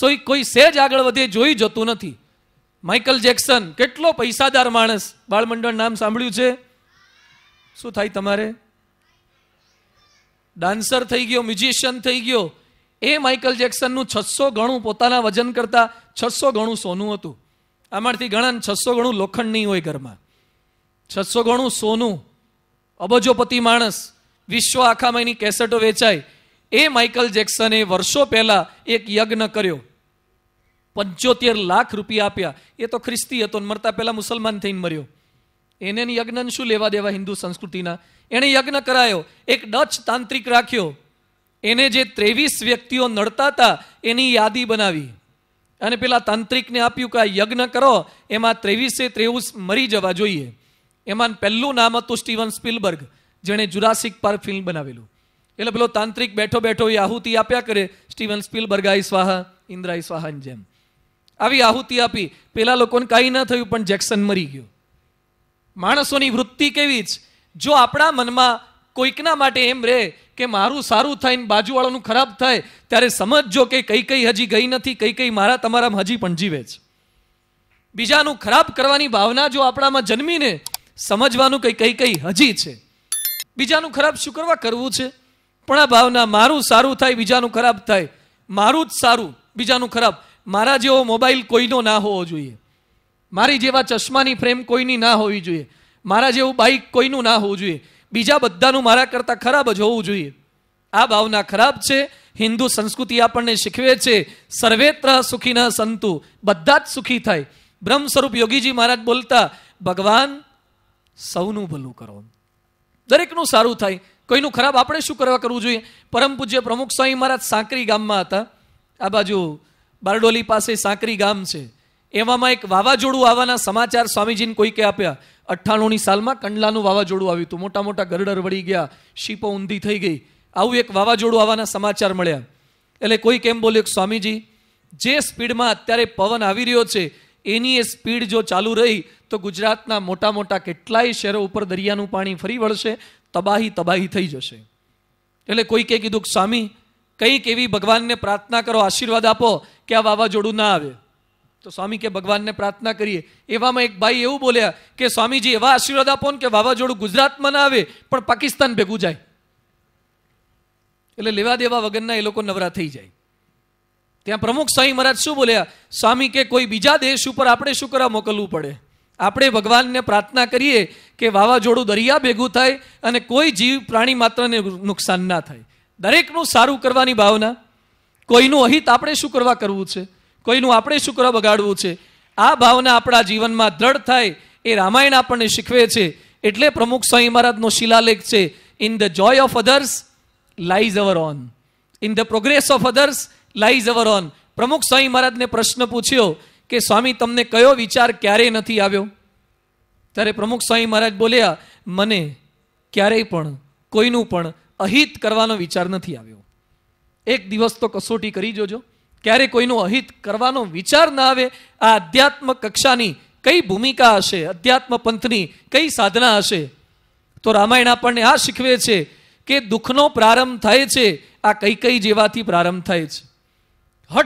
સોઈ કોઈ સેજ આગળ વધે જોઈ જતું નથી માઇકલ જેક્સન કેટલો પૈસાદાર માણસ બાળમંડળ નામ સાંભળ્યું છે શું થાય તમારે ડાન્સર થઈ ગયો મ્યુઝિશિયન થઈ ગયો એ માઇકલ જેક્સનનું છસો ગણું પોતાના વજન કરતાં છસો ગણું સોનું હતું આમાંથી ઘણા છસો ગણું લોખંડ નહીં હોય ઘરમાં છસો ગણું સોનું અબજોપતિ માણસ વિશ્વ આખામાં એની કેસેટો વેચાય એ માઇકલ જેક્સને વર્ષો પહેલાં એક યજ્ઞ કર્યો પંચોતેર લાખ રૂપિયા આપ્યા એ તો ખ્રિસ્તી હતો મરતા પહેલાં મુસલમાન થઈને મર્યો એને યજ્ઞને શું લેવા દેવા હિન્દુ સંસ્કૃતિના એણે યજ્ઞ કરાયો એક ડચ તાંત્રિક રાખ્યો એને જે ત્રેવીસ વ્યક્તિઓ નડતા હતા એની યાદી બનાવી અને પેલા તાંત્રિકને આપ્યું કે આ યજ્ઞ કરો એમાં ત્રેવીસે ત્રેવીસ મરી જવા જોઈએ એમાં પહેલું નામ હતું સ્ટીવન સ્પિલબર્ગ જેણે જુરાસિક પાર્ક ફિલ્મ બનાવેલું એટલે પેલો તાંત્રિક બેઠો બેઠો એ આહુતિ આપ્યા કરે સ્ટીવન સ્પિલબર્ગ આઈ સ્વાહા ઇન્દ્રાઈ સ્વાહાની જેમ આવી આહુતિ આપી પેલા લોકોને કાંઈ ન થયું પણ જેક્સન મરી ગયો માણસોની વૃત્તિ કેવી જ જો આપણા મનમાં કોઈકના માટે એમ રહે કે મારું સારું થાય ને બાજુવાળાનું ખરાબ થાય ત્યારે સમજજો કે કઈ કઈ હજી ગઈ નથી કઈ કઈ મારા તમારામાં હજી પણ જીવે છે બીજાનું ખરાબ કરવાની ભાવના જો આપણામાં જન્મીને સમજવાનું કઈ કઈ કઈ હજી છે બીજાનું ખરાબ શું કરવા કરવું છે પણ આ ભાવના મારું સારું થાય બીજાનું ખરાબ થાય મારું જ સારું બીજાનું ખરાબ મારા જેવો મોબાઈલ કોઈનો ના હોવો જોઈએ મારી જેવા ચશ્માની ફ્રેમ કોઈની ના હોવી જોઈએ મારા જેવું બાઇક કોઈનું ના હોવું જોઈએ બીજા બધાનું મારા કરતાં ખરાબ જ હોવું જોઈએ આ ભાવના ખરાબ છે હિન્દુ સંસ્કૃતિ આપણને શીખવે છે સર્વેત્ર સુખી ન સંતુ બધા જ સુખી થાય બ્રહ્મ સ્વરૂપ યોગીજી મહારાજ બોલતા ભગવાન સૌનું ભલું કરો દરેકનું સારું થાય કોઈનું ખરાબ આપણે શું કરવા કરવું જોઈએ પરમ પૂજ્ય પ્રમુખ સ્વામી મહારાજ સાંકરી ગામમાં હતા આ બાજુ બારડોલી પાસે સાંકરી ગામ છે એવામાં એક વાવાઝોડું આવવાના સમાચાર સ્વામીજીને કોઈકે આપ્યા અઠ્ઠાણુંની સાલમાં કંડલાનું વાવાઝોડું આવ્યું હતું મોટા મોટા ગરડર વળી ગયા શીપો ઊંધી થઈ ગઈ આવું એક વાવાઝોડું આવવાના સમાચાર મળ્યા એટલે કોઈ કેમ બોલ્યું કે સ્વામીજી જે સ્પીડમાં અત્યારે પવન આવી રહ્યો છે એની એ સ્પીડ જો ચાલુ રહી તો ગુજરાતના મોટા મોટા કેટલાય શહેરો ઉપર દરિયાનું પાણી ફરી વળશે તબાહી તબાહી થઈ જશે એટલે કોઈ કોઈકે કીધું કે સ્વામી કંઈક એવી ભગવાનને પ્રાર્થના કરો આશીર્વાદ આપો કે આ વાવાઝોડું ના આવે તો સ્વામી કે ભગવાનને પ્રાર્થના કરીએ એવામાં એક ભાઈ એવું બોલ્યા કે સ્વામીજી એવા આશીર્વાદ આપો ને કે વાવાઝોડું ગુજરાતમાં ના આવે પણ પાકિસ્તાન ભેગું જાય એટલે લેવા દેવા વગરના એ લોકો નવરા થઈ જાય ત્યાં પ્રમુખ સાંઈ મહારાજ શું બોલ્યા સ્વામી કે કોઈ બીજા દેશ ઉપર આપણે શું કરવા મોકલવું પડે આપણે ભગવાનને પ્રાર્થના કરીએ કે વાવાઝોડું દરિયા ભેગું થાય અને કોઈ જીવ પ્રાણી માત્રને નુકસાન ના થાય દરેકનું સારું કરવાની ભાવના કોઈનું અહિત આપણે શું કરવા કરવું છે કોઈનું આપણે શુક્ર કરવા બગાડવું છે આ ભાવના આપણા જીવનમાં દ્રઢ થાય એ રામાયણ આપણને શીખવે છે એટલે પ્રમુખ સ્વામી મહારાજનો શિલાલેખ છે in the joy of others lies our own in the progress of others lies our own Pramukh Swami મહારાજને પ્રશ્ન પૂછ્યો કે સ્વામી તમને કયો વિચાર ક્યારેય નથી આવ્યો ત્યારે પ્રમુખ સ્વામી મહારાજ બોલ્યા મને ક્યારેય પણ કોઈનું પણ અહિત કરવાનો વિચાર નથી આવ્યો એક દિવસ તો કસોટી કરી જોજો ક્યારે કોઈનું અહિત કરવાનો વિચાર ના આવે આ અધ્યાત્મ કક્ષાની કઈ ભૂમિકા હશે અધ્યાત્મ પંથની કઈ સાધના હશે તો રામાયણ આપણને આ શીખવે છે કે દુઃખનો પ્રારંભ થાય છે આ કઈ કઈ જેવાથી પ્રારંભ થાય છે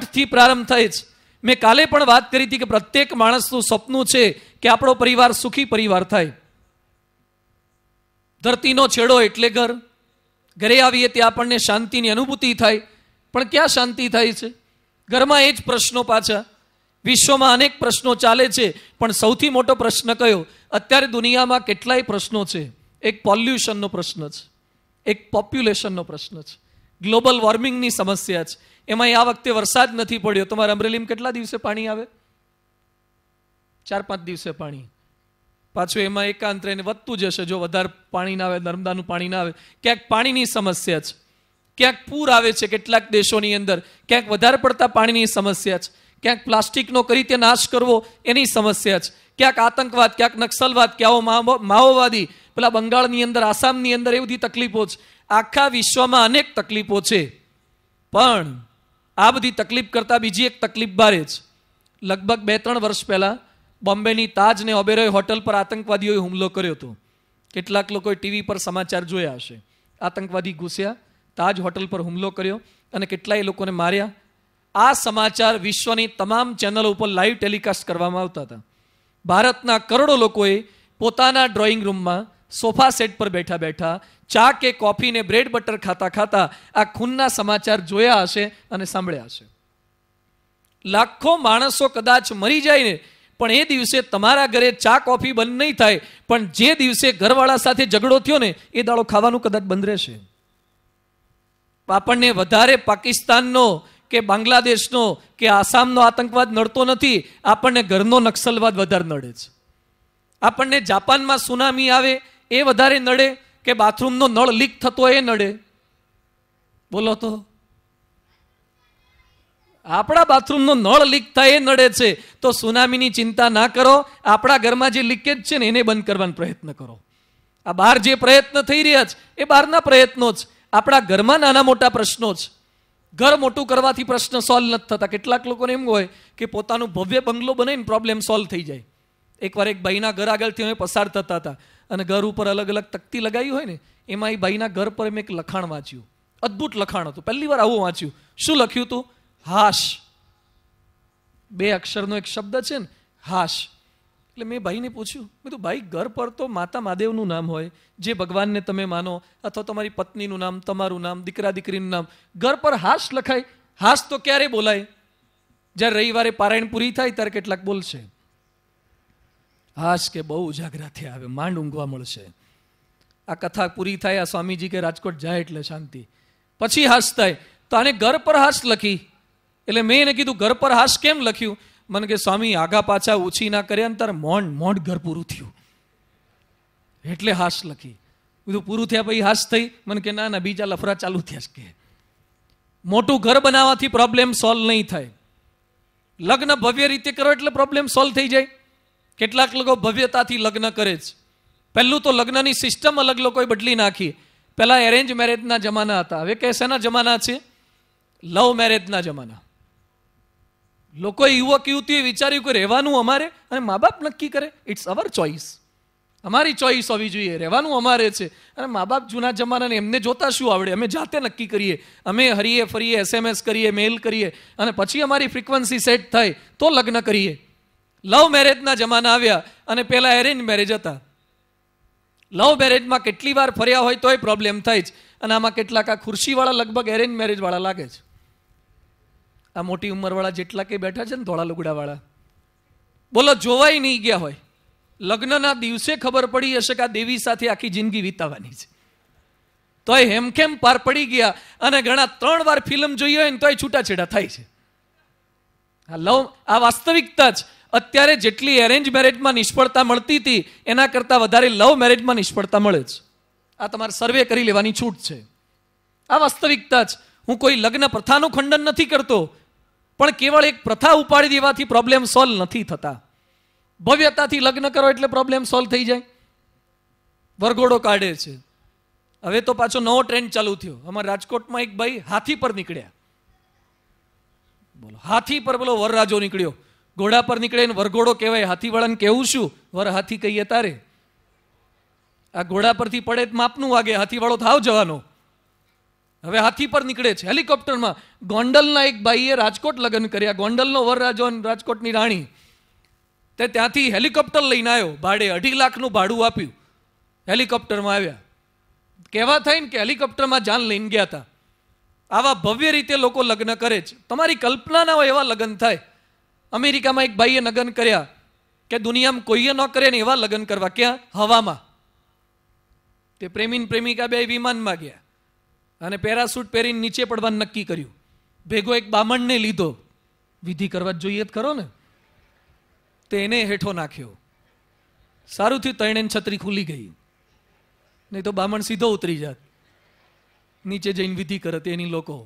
હઠથી પ્રારંભ થાય છે મેં કાલે પણ વાત કરી હતી કે પ્રત્યેક માણસનું સપનું છે કે આપણો પરિવાર સુખી પરિવાર થાય ધરતીનો છેડો એટલે ઘર ઘરે આવીએ ત્યાં આપણને શાંતિની અનુભૂતિ થાય પણ ક્યાં શાંતિ થાય છે ઘરમાં એ જ પ્રશ્નો પાછા વિશ્વમાં અનેક પ્રશ્નો ચાલે છે પણ સૌથી મોટો પ્રશ્ન કયો અત્યારે દુનિયામાં કેટલાય પ્રશ્નો છે એક પોલ્યુશનનો પ્રશ્ન છે એક પોપ્યુલેશનનો પ્રશ્ન છે ગ્લોબલ વોર્મિંગની સમસ્યા છે એમાં આ વખતે વરસાદ નથી પડ્યો તમારે અમરેલીમાં કેટલા દિવસે પાણી આવે ચાર પાંચ દિવસે પાણી પાછું એમાં એકાંત રહીને વધતું જશે જો વધારે પાણી ના આવે નર્મદાનું પાણી ના આવે ક્યાંક પાણીની સમસ્યા છે ક્યાંક પૂર આવે છે કેટલાક દેશોની અંદર ક્યાંક વધારે પડતા પાણીની સમસ્યા છે ક્યાંક પ્લાસ્ટિકનો કરી તે નાશ કરવો એની સમસ્યા છે ક્યાંક આતંકવાદ ક્યાંક નક્સલવાદ ક્યાંઓ માઓવાદી પેલા બંગાળની અંદર આસામની અંદર એ બધી તકલીફો છે આખા વિશ્વમાં અનેક તકલીફો છે પણ આ બધી તકલીફ કરતાં બીજી એક તકલીફ બારે જ લગભગ બે ત્રણ વર્ષ પહેલાં બોમ્બેની તાજ ને ઓબેરોય હોટલ પર આતંકવાદીઓએ હુમલો કર્યો હતો કેટલાક લોકોએ ટીવી પર સમાચાર જોયા હશે આતંકવાદી ઘૂસ્યા તાજ હોટલ પર હુમલો કર્યો અને કેટલાય લોકોને માર્યા આ સમાચાર વિશ્વની તમામ ચેનલો ઉપર લાઈવ ટેલિકાસ્ટ કરવામાં આવતા હતા ભારતના કરોડો લોકોએ પોતાના ડ્રોઈંગ રૂમમાં સોફા સેટ પર બેઠા બેઠા ચા કે કોફી ને બ્રેડ બટર ખાતા ખાતા આ ખૂનના સમાચાર જોયા હશે અને સાંભળ્યા હશે લાખો માણસો કદાચ મરી જાય ને પણ એ દિવસે તમારા ઘરે ચા કોફી બંધ નહીં થાય પણ જે દિવસે ઘરવાળા સાથે ઝઘડો થયો ને એ દાડો ખાવાનું કદાચ બંધ રહેશે આપણને વધારે પાકિસ્તાનનો કે બાંગ્લાદેશનો કે આસામનો આતંકવાદ નડતો નથી આપણને ઘરનો નક્સલવાદ વધારે નડે છે આપણને જાપાનમાં સુનામી આવે એ વધારે નડે કે બાથરૂમનો નળ લીક થતો એ નડે બોલો તો આપણા બાથરૂમનો નળ લીક થાય એ નડે છે તો સુનામીની ચિંતા ના કરો આપણા ઘરમાં જે લીકેજ છે ને એને બંધ કરવાનો પ્રયત્ન કરો આ બહાર જે પ્રયત્ન થઈ રહ્યા છે એ બહારના પ્રયત્નો જ આપણા ઘરમાં નાના મોટા પ્રશ્નો છે ઘર મોટું કરવાથી પ્રશ્ન સોલ્વ નથી થતા કેટલાક લોકોને એમ હોય કે પોતાનું ભવ્ય બંગલો બનાવીને પ્રોબ્લેમ સોલ્વ થઈ જાય એકવાર એક ભાઈના ઘર આગળથી અમે પસાર થતા હતા અને ઘર ઉપર અલગ અલગ તકતી લગાવી હોય ને એમાં એ ભાઈના ઘર પર મેં એક લખાણ વાંચ્યું અદ્ભુત લખાણ હતું પહેલી વાર આવું વાંચ્યું શું લખ્યું હતું હાશ બે અક્ષરનો એક શબ્દ છે ને હાશ એટલે મેં ભાઈને પૂછ્યું મેં તો ભાઈ ઘર પર તો માતા મહાદેવનું નામ હોય જે ભગવાનને તમે માનો અથવા તમારી પત્નીનું નામ તમારું નામ દીકરા દીકરીનું નામ ઘર પર હાશ લખાય હાશ તો ક્યારે બોલાય જ્યારે રવિવારે પારાયણ પૂરી થાય ત્યારે કેટલાક બોલશે હાશ કે બહુ ઉજાગરા આવે માંડ ઊંઘવા મળશે આ કથા પૂરી થાય આ સ્વામીજી કે રાજકોટ જાય એટલે શાંતિ પછી હાશ થાય તો આને ઘર પર હાશ લખી એટલે મેં એને કીધું ઘર પર હાશ કેમ લખ્યું મને કે સ્વામી આગા પાછા ઓછી ના કર્યા ને તારે મોંડ મોંડ ઘર પૂરું થયું એટલે હાશ લખી બધું પૂરું થયા પછી હાશ થઈ મને કે ના ના બીજા લફરા ચાલુ થયા કે મોટું ઘર બનાવવાથી પ્રોબ્લેમ સોલ્વ નહીં થાય લગ્ન ભવ્ય રીતે કરો એટલે પ્રોબ્લેમ સોલ્વ થઈ જાય કેટલાક લોકો ભવ્યતાથી લગ્ન કરે છે પહેલું તો લગ્નની સિસ્ટમ અલગ લોકોએ બદલી નાખી પહેલાં એરેન્જ મેરેજના જમાના હતા હવે કે શેના જમાના છે લવ મેરેજના જમાના લોકોએ યુવક યુવતીએ વિચાર્યું કે રહેવાનું અમારે અને મા બાપ નક્કી કરે ઇટ્સ અવર ચોઈસ અમારી ચોઈસ હોવી જોઈએ રહેવાનું અમારે છે અને મા બાપ જૂના જમાનાને એમને જોતા શું આવડે અમે જાતે નક્કી કરીએ અમે હરીએ ફરીએ એસએમએસ કરીએ મેલ કરીએ અને પછી અમારી ફ્રિકવન્સી સેટ થાય તો લગ્ન કરીએ લવ મેરેજના જમાના આવ્યા અને પહેલાં એરેન્જ મેરેજ હતા લવ મેરેજમાં કેટલી વાર ફર્યા હોય તોય પ્રોબ્લેમ થાય જ અને આમાં કેટલાક આ ખુરશીવાળા લગભગ એરેન્જ મેરેજવાળા લાગે છે આ મોટી ઉંમરવાળા જેટલા કે બેઠા છે ને ધોળા લુગડાવાળા બોલો જોવાય નહીં ગયા હોય લગ્નના દિવસે ખબર પડી હશે કે આ દેવી સાથે આખી જિંદગી વિતાવાની છે તો એ હેમખેમ પાર પડી ગયા અને ઘણા ત્રણ વાર ફિલ્મ જોઈ હોય ને તોય છૂટાછેડા થાય છે આ લવ આ વાસ્તવિકતા જ અત્યારે જેટલી એરેન્જ મેરેજમાં નિષ્ફળતા મળતી હતી એના કરતાં વધારે લવ મેરેજમાં નિષ્ફળતા મળે છે આ તમારે સર્વે કરી લેવાની છૂટ છે આ વાસ્તવિકતા જ હું કોઈ લગ્ન પ્રથાનું ખંડન નથી કરતો પણ કેવળ એક પ્રથા ઉપાડી દેવાથી પ્રોબ્લેમ સોલ્વ નથી થતા ભવ્યતાથી લગ્ન કરો એટલે પ્રોબ્લેમ સોલ્વ થઈ જાય વરઘોડો કાઢે છે હવે તો પાછો નવો ટ્રેન્ડ ચાલુ થયો અમારા રાજકોટમાં એક ભાઈ હાથી પર નીકળ્યા બોલો હાથી પર બોલો વરરાજો નીકળ્યો ઘોડા પર નીકળે ને વરઘોડો કહેવાય હાથીવાળાને કેવું શું વર હાથી કહીએ તારે આ ઘોડા પરથી પડે માપનું વાગે હાથીવાળો થાવ જવાનો હવે હાથી પર નીકળે છે હેલિકોપ્ટરમાં ગોંડલના એક ભાઈએ રાજકોટ લગ્ન કર્યા ગોંડલનો વરરાજો રાજકોટની રાણી તે ત્યાંથી હેલિકોપ્ટર લઈને આવ્યો ભાડે અઢી લાખનું ભાડું આપ્યું હેલિકોપ્ટરમાં આવ્યા કહેવા થાય ને કે હેલિકોપ્ટરમાં જાન લઈને ગયા હતા આવા ભવ્ય રીતે લોકો લગ્ન કરે છે તમારી કલ્પનાના હોય એવા લગ્ન થાય અમેરિકામાં એક ભાઈએ લગ્ન કર્યા કે દુનિયામાં કોઈએ ન કરે ને એવા લગ્ન કરવા ક્યાં હવામાં તે પ્રેમીન પ્રેમિકા બે વિમાનમાં ગયા અને પેરાસૂટ પહેરીને નીચે પડવાનું નક્કી કર્યું ભેગો એક બામણને લીધો વિધિ કરવા જોઈએ જ ખરો ને તે એને હેઠો નાખ્યો સારું થયું તૈણે છત્રી ખુલી ગઈ નહીં તો બામણ સીધો ઉતરી જાત નીચે જઈને વિધિ કરત એની લોકો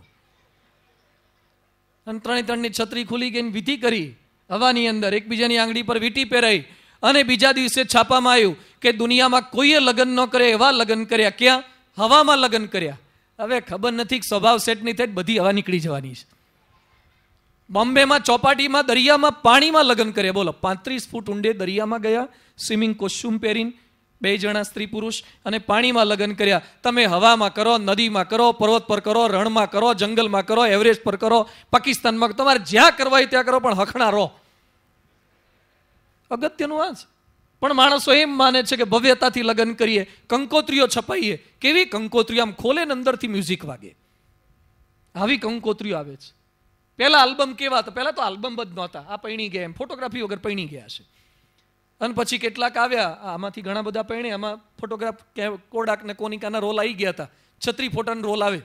અને ત્રણે ત્રણની છત્રી ખુલી ગઈને વિધિ કરી હવાની અંદર એકબીજાની આંગળી પર વીટી પહેરાઈ અને બીજા દિવસે છાપામાં આવ્યું કે દુનિયામાં કોઈએ લગ્ન ન કરે એવા લગ્ન કર્યા ક્યાં હવામાં લગ્ન કર્યા હવે ખબર નથી સ્વભાવ સેટ નહીં થાય બધી હવા નીકળી જવાની છે બોમ્બેમાં ચોપાટીમાં દરિયામાં પાણીમાં લગ્ન કરે બોલો પાંત્રીસ ફૂટ ઊંડે દરિયામાં ગયા સ્વિમિંગ કોસ્ચ્યુમ પહેરીને બે જણા સ્ત્રી પુરુષ અને પાણીમાં લગ્ન કર્યા તમે હવામાં કરો નદીમાં કરો પર્વત પર કરો રણમાં કરો જંગલમાં કરો એવરેસ્ટ પર કરો પાકિસ્તાનમાં તમારે જ્યાં કરવા ત્યાં કરો પણ હખણા રહો અગત્યનું આ છે પણ માણસો એમ માને છે કે ભવ્યતાથી લગ્ન કરીએ કંકોત્રીઓ છપાઈએ કેવી કંકોત્રીઓ આમ ખોલે ને અંદરથી મ્યુઝિક વાગે આવી કંકોત્રીઓ આવે છે પહેલાં આલ્બમ કેવા હતા પહેલાં તો આલ્બમ જ નહોતા આ પૈણી ગયા એમ ફોટોગ્રાફી વગર પૈણી ગયા છે અને પછી કેટલાક આવ્યા આમાંથી ઘણા બધા પૈણે આમાં ફોટોગ્રાફ કોડાક ને કોનિકાના રોલ આવી ગયા હતા છત્રી ફોટાનો રોલ આવે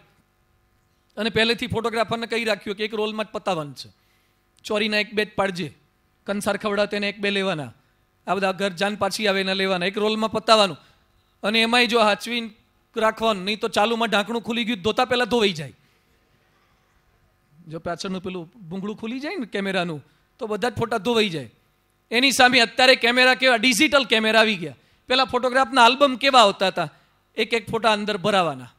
અને પહેલેથી ફોટોગ્રાફરને કહી રાખ્યું કે એક રોલમાં જ પતાવવાનું છે ચોરીના એક બે જ પાડજે કંસાર ખવડા તેને એક બે લેવાના આ બધા ઘર જાન પાછી આવે એને લેવાના એક રોલમાં પતાવવાનું અને એમાંય જો હાચવી રાખવાનું નહીં તો ચાલુમાં ઢાંકણું ખુલી ગયું ધોતા પહેલાં ધોવાઈ જાય જો પાછળનું પેલું ભૂંગળું ખુલી જાય ને કેમેરાનું તો બધા જ ફોટા ધોવાઈ જાય એની સામે અત્યારે કેમેરા કેવા ડિજિટલ કેમેરા આવી ગયા પહેલાં ફોટોગ્રાફના આલ્બમ કેવા આવતા હતા એક એક ફોટા અંદર ભરાવાના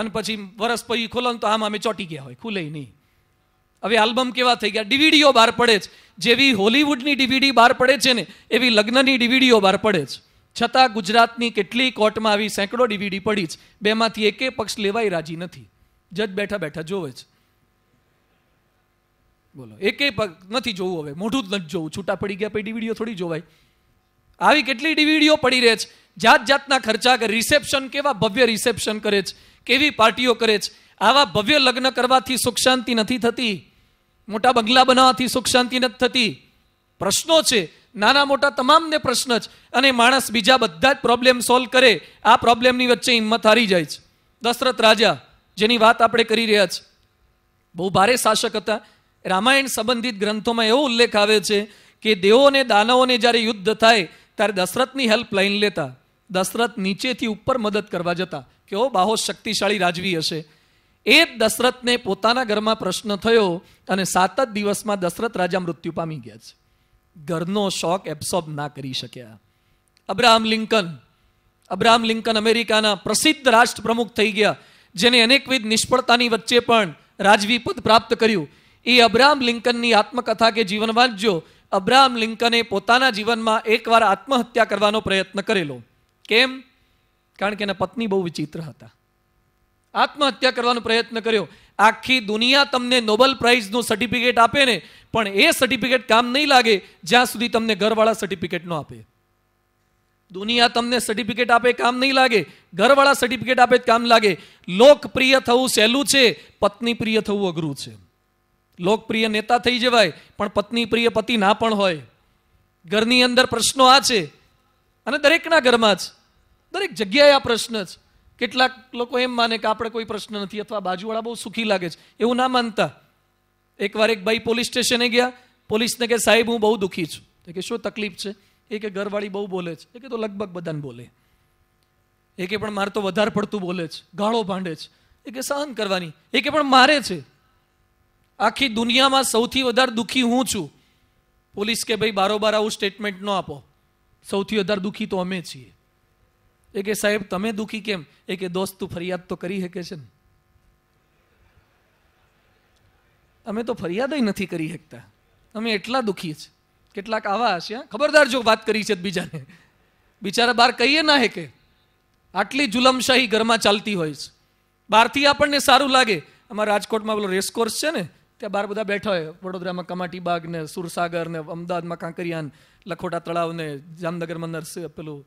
અને પછી વરસ પછી ખોલો તો આમ અમે ચોટી ગયા હોય ખુલે નહીં હવે આલ્બમ કેવા થઈ ગયા ડીવીડીઓ બહાર પડે છે જેવી હોલીવુડની ડીવીડી બહાર પડે છે ને એવી લગ્નની ડીવીડીઓ બહાર પડે છે છતાં ગુજરાતની કેટલી કોર્ટમાં આવી સેંકડો ડીવીડી પડી છે બેમાંથી એકે પક્ષ લેવાય રાજી નથી જજ બેઠા બેઠા જોવે છે બોલો એકે નથી જોવું હવે મોઢું જ નથી જોવું છૂટા પડી ગયા પછી ડીવીડીઓ થોડી જોવાય આવી કેટલી ડીવીડીઓ પડી રહે છે જાત જાતના ખર્ચા કરે રિસેપ્શન કેવા ભવ્ય રિસેપ્શન કરે છે કેવી પાર્ટીઓ કરે છે આવા ભવ્ય લગ્ન કરવાથી સુખ શાંતિ નથી થતી મોટા બંગલા બનાવવાથી સુખ શાંતિ નથી થતી પ્રશ્નો છે નાના મોટા તમામને પ્રશ્ન જ અને માણસ બીજા બધા જ પ્રોબ્લેમ સોલ્વ કરે આ પ્રોબ્લેમની વચ્ચે હિંમત હારી જાય છે દશરથ રાજા જેની વાત આપણે કરી રહ્યા છે બહુ ભારે શાસક હતા રામાયણ સંબંધિત ગ્રંથોમાં એવો ઉલ્લેખ આવે છે કે દેવો અને દાનવોને જ્યારે યુદ્ધ થાય ત્યારે દશરથની હેલ્પ લઈને લેતા દશરથ નીચેથી ઉપર મદદ કરવા જતા કે ઓ બાહો શક્તિશાળી રાજવી હશે એ દશરથને પોતાના ઘરમાં પ્રશ્ન થયો અને સાત જ દિવસમાં દશરથ રાજા મૃત્યુ પામી ગયા છે ઘરનો શોખ એબ્સોર્બ ના કરી શક્યા અબ્રાહમ લિંકન અબ્રાહમ લિંકન અમેરિકાના પ્રસિદ્ધ રાષ્ટ્ર પ્રમુખ થઈ ગયા જેને અનેકવિધ નિષ્ફળતાની વચ્ચે પણ રાજવી પદ પ્રાપ્ત કર્યું એ અબ્રાહમ લિંકનની આત્મકથા કે જીવન વાંચજો અબ્રાહમ લિંકને પોતાના જીવનમાં એકવાર આત્મહત્યા કરવાનો પ્રયત્ન કરેલો કેમ કારણ કે એના પત્ની બહુ વિચિત્ર હતા આત્મહત્યા કરવાનો પ્રયત્ન કર્યો આખી દુનિયા તમને નોબલ પ્રાઇઝનું સર્ટિફિકેટ આપે ને પણ એ સર્ટિફિકેટ કામ નહીં લાગે જ્યાં સુધી તમને ઘરવાળા સર્ટિફિકેટ ન આપે દુનિયા તમને સર્ટિફિકેટ આપે કામ નહીં લાગે ઘરવાળા સર્ટિફિકેટ આપે કામ લાગે લોકપ્રિય થવું સહેલું છે પત્ની પ્રિય થવું અઘરું છે લોકપ્રિય નેતા થઈ જવાય પણ પત્ની પ્રિય પતિ ના પણ હોય ઘરની અંદર પ્રશ્નો આ છે અને દરેકના ઘરમાં જ દરેક જગ્યાએ આ પ્રશ્ન છે કેટલાક લોકો એમ માને કે આપણે કોઈ પ્રશ્ન નથી અથવા બાજુવાળા બહુ સુખી લાગે છે એવું ના માનતા એકવાર એક ભાઈ પોલીસ સ્ટેશને ગયા પોલીસને કે સાહેબ હું બહુ દુઃખી છું તો કે શું તકલીફ છે એ કે ઘરવાળી બહુ બોલે છે એ કે તો લગભગ બધાને બોલે એ કે પણ મારે તો વધારે પડતું બોલે છે ગાળો ભાંડે છે એ કે સહન કરવાની એ કે પણ મારે છે આખી દુનિયામાં સૌથી વધારે દુઃખી હું છું પોલીસ કે ભાઈ બારોબાર આવું સ્ટેટમેન્ટ ન આપો સૌથી વધારે દુઃખી તો અમે છીએ એ કે સાહેબ તમે દુઃખી કેમ એ કે દોસ્ત તું ફરિયાદ તો કરી શકે છે ને અમે તો ફરિયાદ નથી કરી શકતા અમે એટલા દુઃખી છે કેટલાક આવા હશે ખબરદાર જો વાત કરી છે બીજાને બિચારા બહાર કહીએ ના હે કે આટલી જુલમશાહી ઘરમાં ચાલતી હોય છે બહારથી આપણને સારું લાગે અમારા રાજકોટમાં પેલો રેસકોર્સ છે ને ત્યાં બાર બધા બેઠા હોય વડોદરામાં કમાટી બાગ ને સુરસાગર ને અમદાવાદમાં કાંકરિયાન લખોટા તળાવ ને જામનગરમાં નરસિંહ પેલું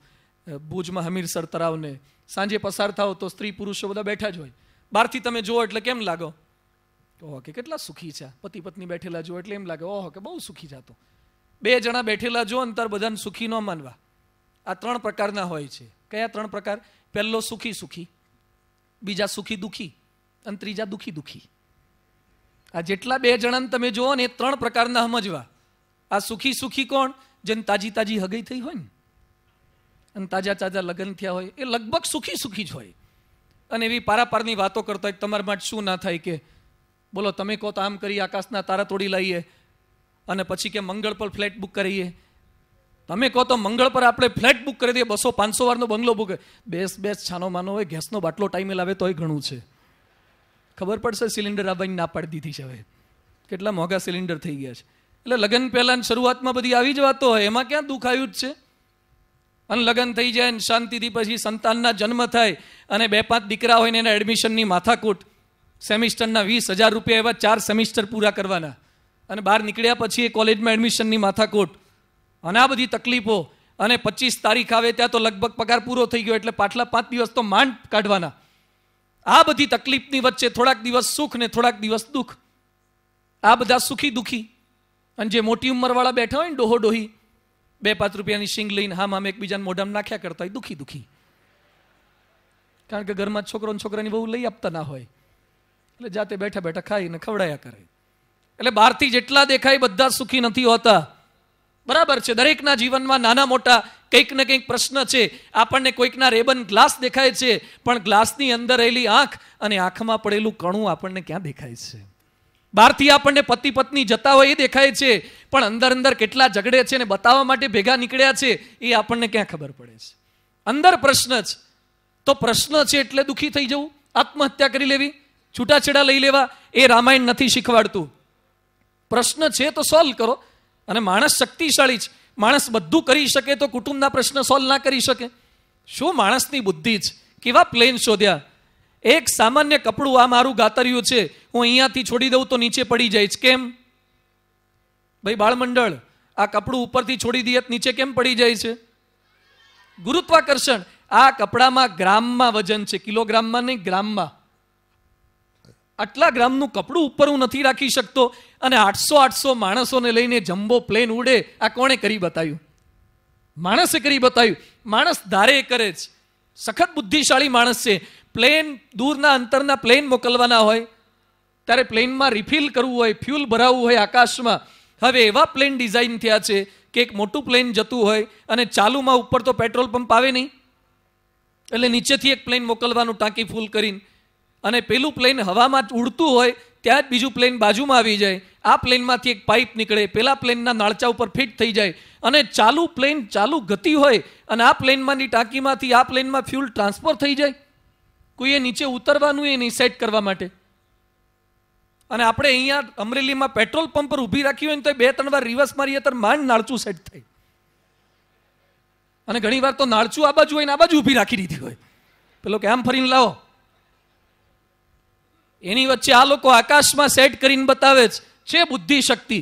ભુજમાં હમીરસર તરાવને સાંજે પસાર થાવ તો સ્ત્રી પુરુષો બધા બેઠા જ હોય બહારથી તમે જુઓ એટલે કેમ લાગો ઓહો કે કેટલા સુખી છે પતિ પત્ની બેઠેલા જુઓ એટલે એમ લાગે ઓહો કે બહુ સુખી જાતો બે જણા બેઠેલા જુઓ અંતર બધાને સુખી ન માનવા આ ત્રણ પ્રકારના હોય છે કયા ત્રણ પ્રકાર પહેલો સુખી સુખી બીજા સુખી દુખી અને ત્રીજા દુખી દુખી આ જેટલા બે જણાને તમે જુઓ ને એ ત્રણ પ્રકારના સમજવા આ સુખી સુખી કોણ જેને તાજી તાજી હગઈ થઈ હોય ને અને તાજા તાજા લગ્ન થયા હોય એ લગભગ સુખી સુખી જ હોય અને એવી પારાપારની વાતો કરતા હોય તમારા માટે શું ના થાય કે બોલો તમે કહો તો આમ કરીએ આકાશના તારા તોડી લાવીએ અને પછી કે મંગળ પર ફ્લેટ બુક કરીએ તમે કહો તો મંગળ પર આપણે ફ્લેટ બુક કરી દઈએ બસો પાંચસો વારનો બંગલો બુક બેસ બેસ છાનો માનો હોય ગેસનો બાટલો ટાઈમે લાવે તોય ઘણું છે ખબર પડશે સિલિન્ડર આવવાની ના પાડી દીધી છે હવે કેટલા મોંઘા સિલિન્ડર થઈ ગયા છે એટલે લગ્ન પહેલાં શરૂઆતમાં બધી આવી જ વાતો હોય એમાં ક્યાં દુઃખ જ છે અને લગ્ન થઈ જાય ને શાંતિથી પછી સંતાનના જન્મ થાય અને બે પાંચ દીકરા હોય ને એના એડમિશનની માથાકૂટ સેમિસ્ટરના વીસ હજાર રૂપિયા એવા ચાર સેમિસ્ટર પૂરા કરવાના અને બહાર નીકળ્યા પછી એ કોલેજમાં એડમિશનની માથાકૂટ અને આ બધી તકલીફો અને પચીસ તારીખ આવે ત્યાં તો લગભગ પગાર પૂરો થઈ ગયો એટલે પાછલા પાંચ દિવસ તો માંડ કાઢવાના આ બધી તકલીફની વચ્ચે થોડાક દિવસ સુખ ને થોડાક દિવસ દુઃખ આ બધા સુખી દુઃખી અને જે મોટી ઉંમરવાળા બેઠા હોય ને ડોહો ડોહી બે પાંચ રૂપિયાની સિંગ લઈને હામ આમ એકબીજાને મોઢામાં નાખ્યા કરતા હોય દુખી દુઃખી કારણ કે ઘરમાં છોકરો છોકરાની બહુ લઈ આપતા ના હોય એટલે જાતે બેઠા બેઠા ખાઈને ખવડાયા કરે એટલે બહારથી જેટલા દેખાય બધા સુખી નથી હોતા બરાબર છે દરેકના જીવનમાં નાના મોટા કંઈક ને કંઈક પ્રશ્ન છે આપણને કોઈકના રેબન ગ્લાસ દેખાય છે પણ ગ્લાસની અંદર રહેલી આંખ અને આંખમાં પડેલું કણું આપણને ક્યાં દેખાય છે બહારથી આપણને પતિ પત્ની જતા હોય એ દેખાય છે પણ અંદર અંદર કેટલા ઝઘડે છે ને બતાવવા માટે ભેગા નીકળ્યા છે એ આપણને ક્યાં ખબર પડે છે અંદર પ્રશ્ન જ તો પ્રશ્ન છે એટલે દુઃખી થઈ જવું આત્મહત્યા કરી લેવી છૂટાછેડા લઈ લેવા એ રામાયણ નથી શીખવાડતું પ્રશ્ન છે તો સોલ્વ કરો અને માણસ શક્તિશાળી છે માણસ બધું કરી શકે તો કુટુંબના પ્રશ્ન સોલ્વ ના કરી શકે શું માણસની બુદ્ધિ જ કેવા પ્લેન શોધ્યા એક સામાન્ય કપડું આ મારું ગાતર્યું છે હું અહીંયાથી છોડી દઉં તો નીચે પડી જાય કેમ ભાઈ બાળમંડળ આ કપડું ઉપરથી છોડી દઈએ નીચે કેમ પડી જાય છે ગુરુત્વાકર્ષણ આ કપડામાં ગ્રામમાં વજન છે કિલોગ્રામમાં નહીં ગ્રામમાં આટલા ગ્રામનું કપડું ઉપર હું નથી રાખી શકતો અને આઠસો આઠસો માણસોને લઈને જમ્બો પ્લેન ઉડે આ કોણે કરી બતાવ્યું માણસે કરી બતાવ્યું માણસ ધારે કરે જ સખત બુદ્ધિશાળી માણસ છે પ્લેન દૂરના અંતરના પ્લેન મોકલવાના હોય ત્યારે પ્લેનમાં રિફિલ કરવું હોય ફ્યુલ ભરાવવું હોય આકાશમાં હવે એવા પ્લેન ડિઝાઇન થયા છે કે એક મોટું પ્લેન જતું હોય અને ચાલુમાં ઉપર તો પેટ્રોલ પંપ આવે નહીં એટલે નીચેથી એક પ્લેન મોકલવાનું ટાંકી ફૂલ કરીને અને પેલું પ્લેન હવામાં ઉડતું હોય ત્યાં જ બીજું પ્લેન બાજુમાં આવી જાય આ પ્લેનમાંથી એક પાઇપ નીકળે પેલા પ્લેનના નાળચા ઉપર ફિટ થઈ જાય અને ચાલુ પ્લેન ચાલુ ગતિ હોય અને આ પ્લેનમાંની ટાંકીમાંથી આ પ્લેનમાં ફ્યુલ ટ્રાન્સફર થઈ જાય કોઈએ નીચે ઉતરવાનું એ નહીં સેટ કરવા માટે અને આપણે અહીંયા અમરેલીમાં પેટ્રોલ પંપ પર ઊભી રાખી હોય ને તો બે ત્રણ વાર રિવર્સ મારીએ તો માંડ નાળચું સેટ થાય અને ઘણી વાર તો નાળચું આ બાજુ હોય ને આ બાજુ ઊભી રાખી દીધી હોય પેલો કે આમ ફરીને લાવો એની વચ્ચે આ લોકો આકાશમાં સેટ કરીને બતાવે છે બુદ્ધિ શક્તિ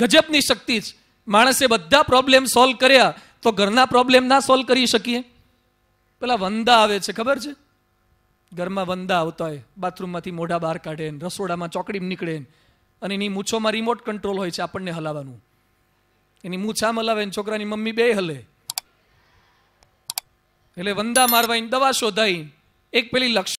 ગજબની શક્તિ જ માણસે બધા પ્રોબ્લેમ સોલ્વ કર્યા તો ઘરના પ્રોબ્લેમ ના સોલ્વ કરી શકીએ પેલા વંદા આવે છે ખબર છે ઘરમાં વંદા આવતા હોય બાથરૂમમાંથી મોઢા બહાર કાઢે ને રસોડામાં ચોકડી નીકળે અને એની મૂછોમાં રિમોટ કંટ્રોલ હોય છે આપણને હલાવવાનું એની મૂછામ હલાવે ને છોકરાની મમ્મી બે હલે એટલે વંદા મારવાઈને દવા શોધાઈ એક પેલી લક્ષ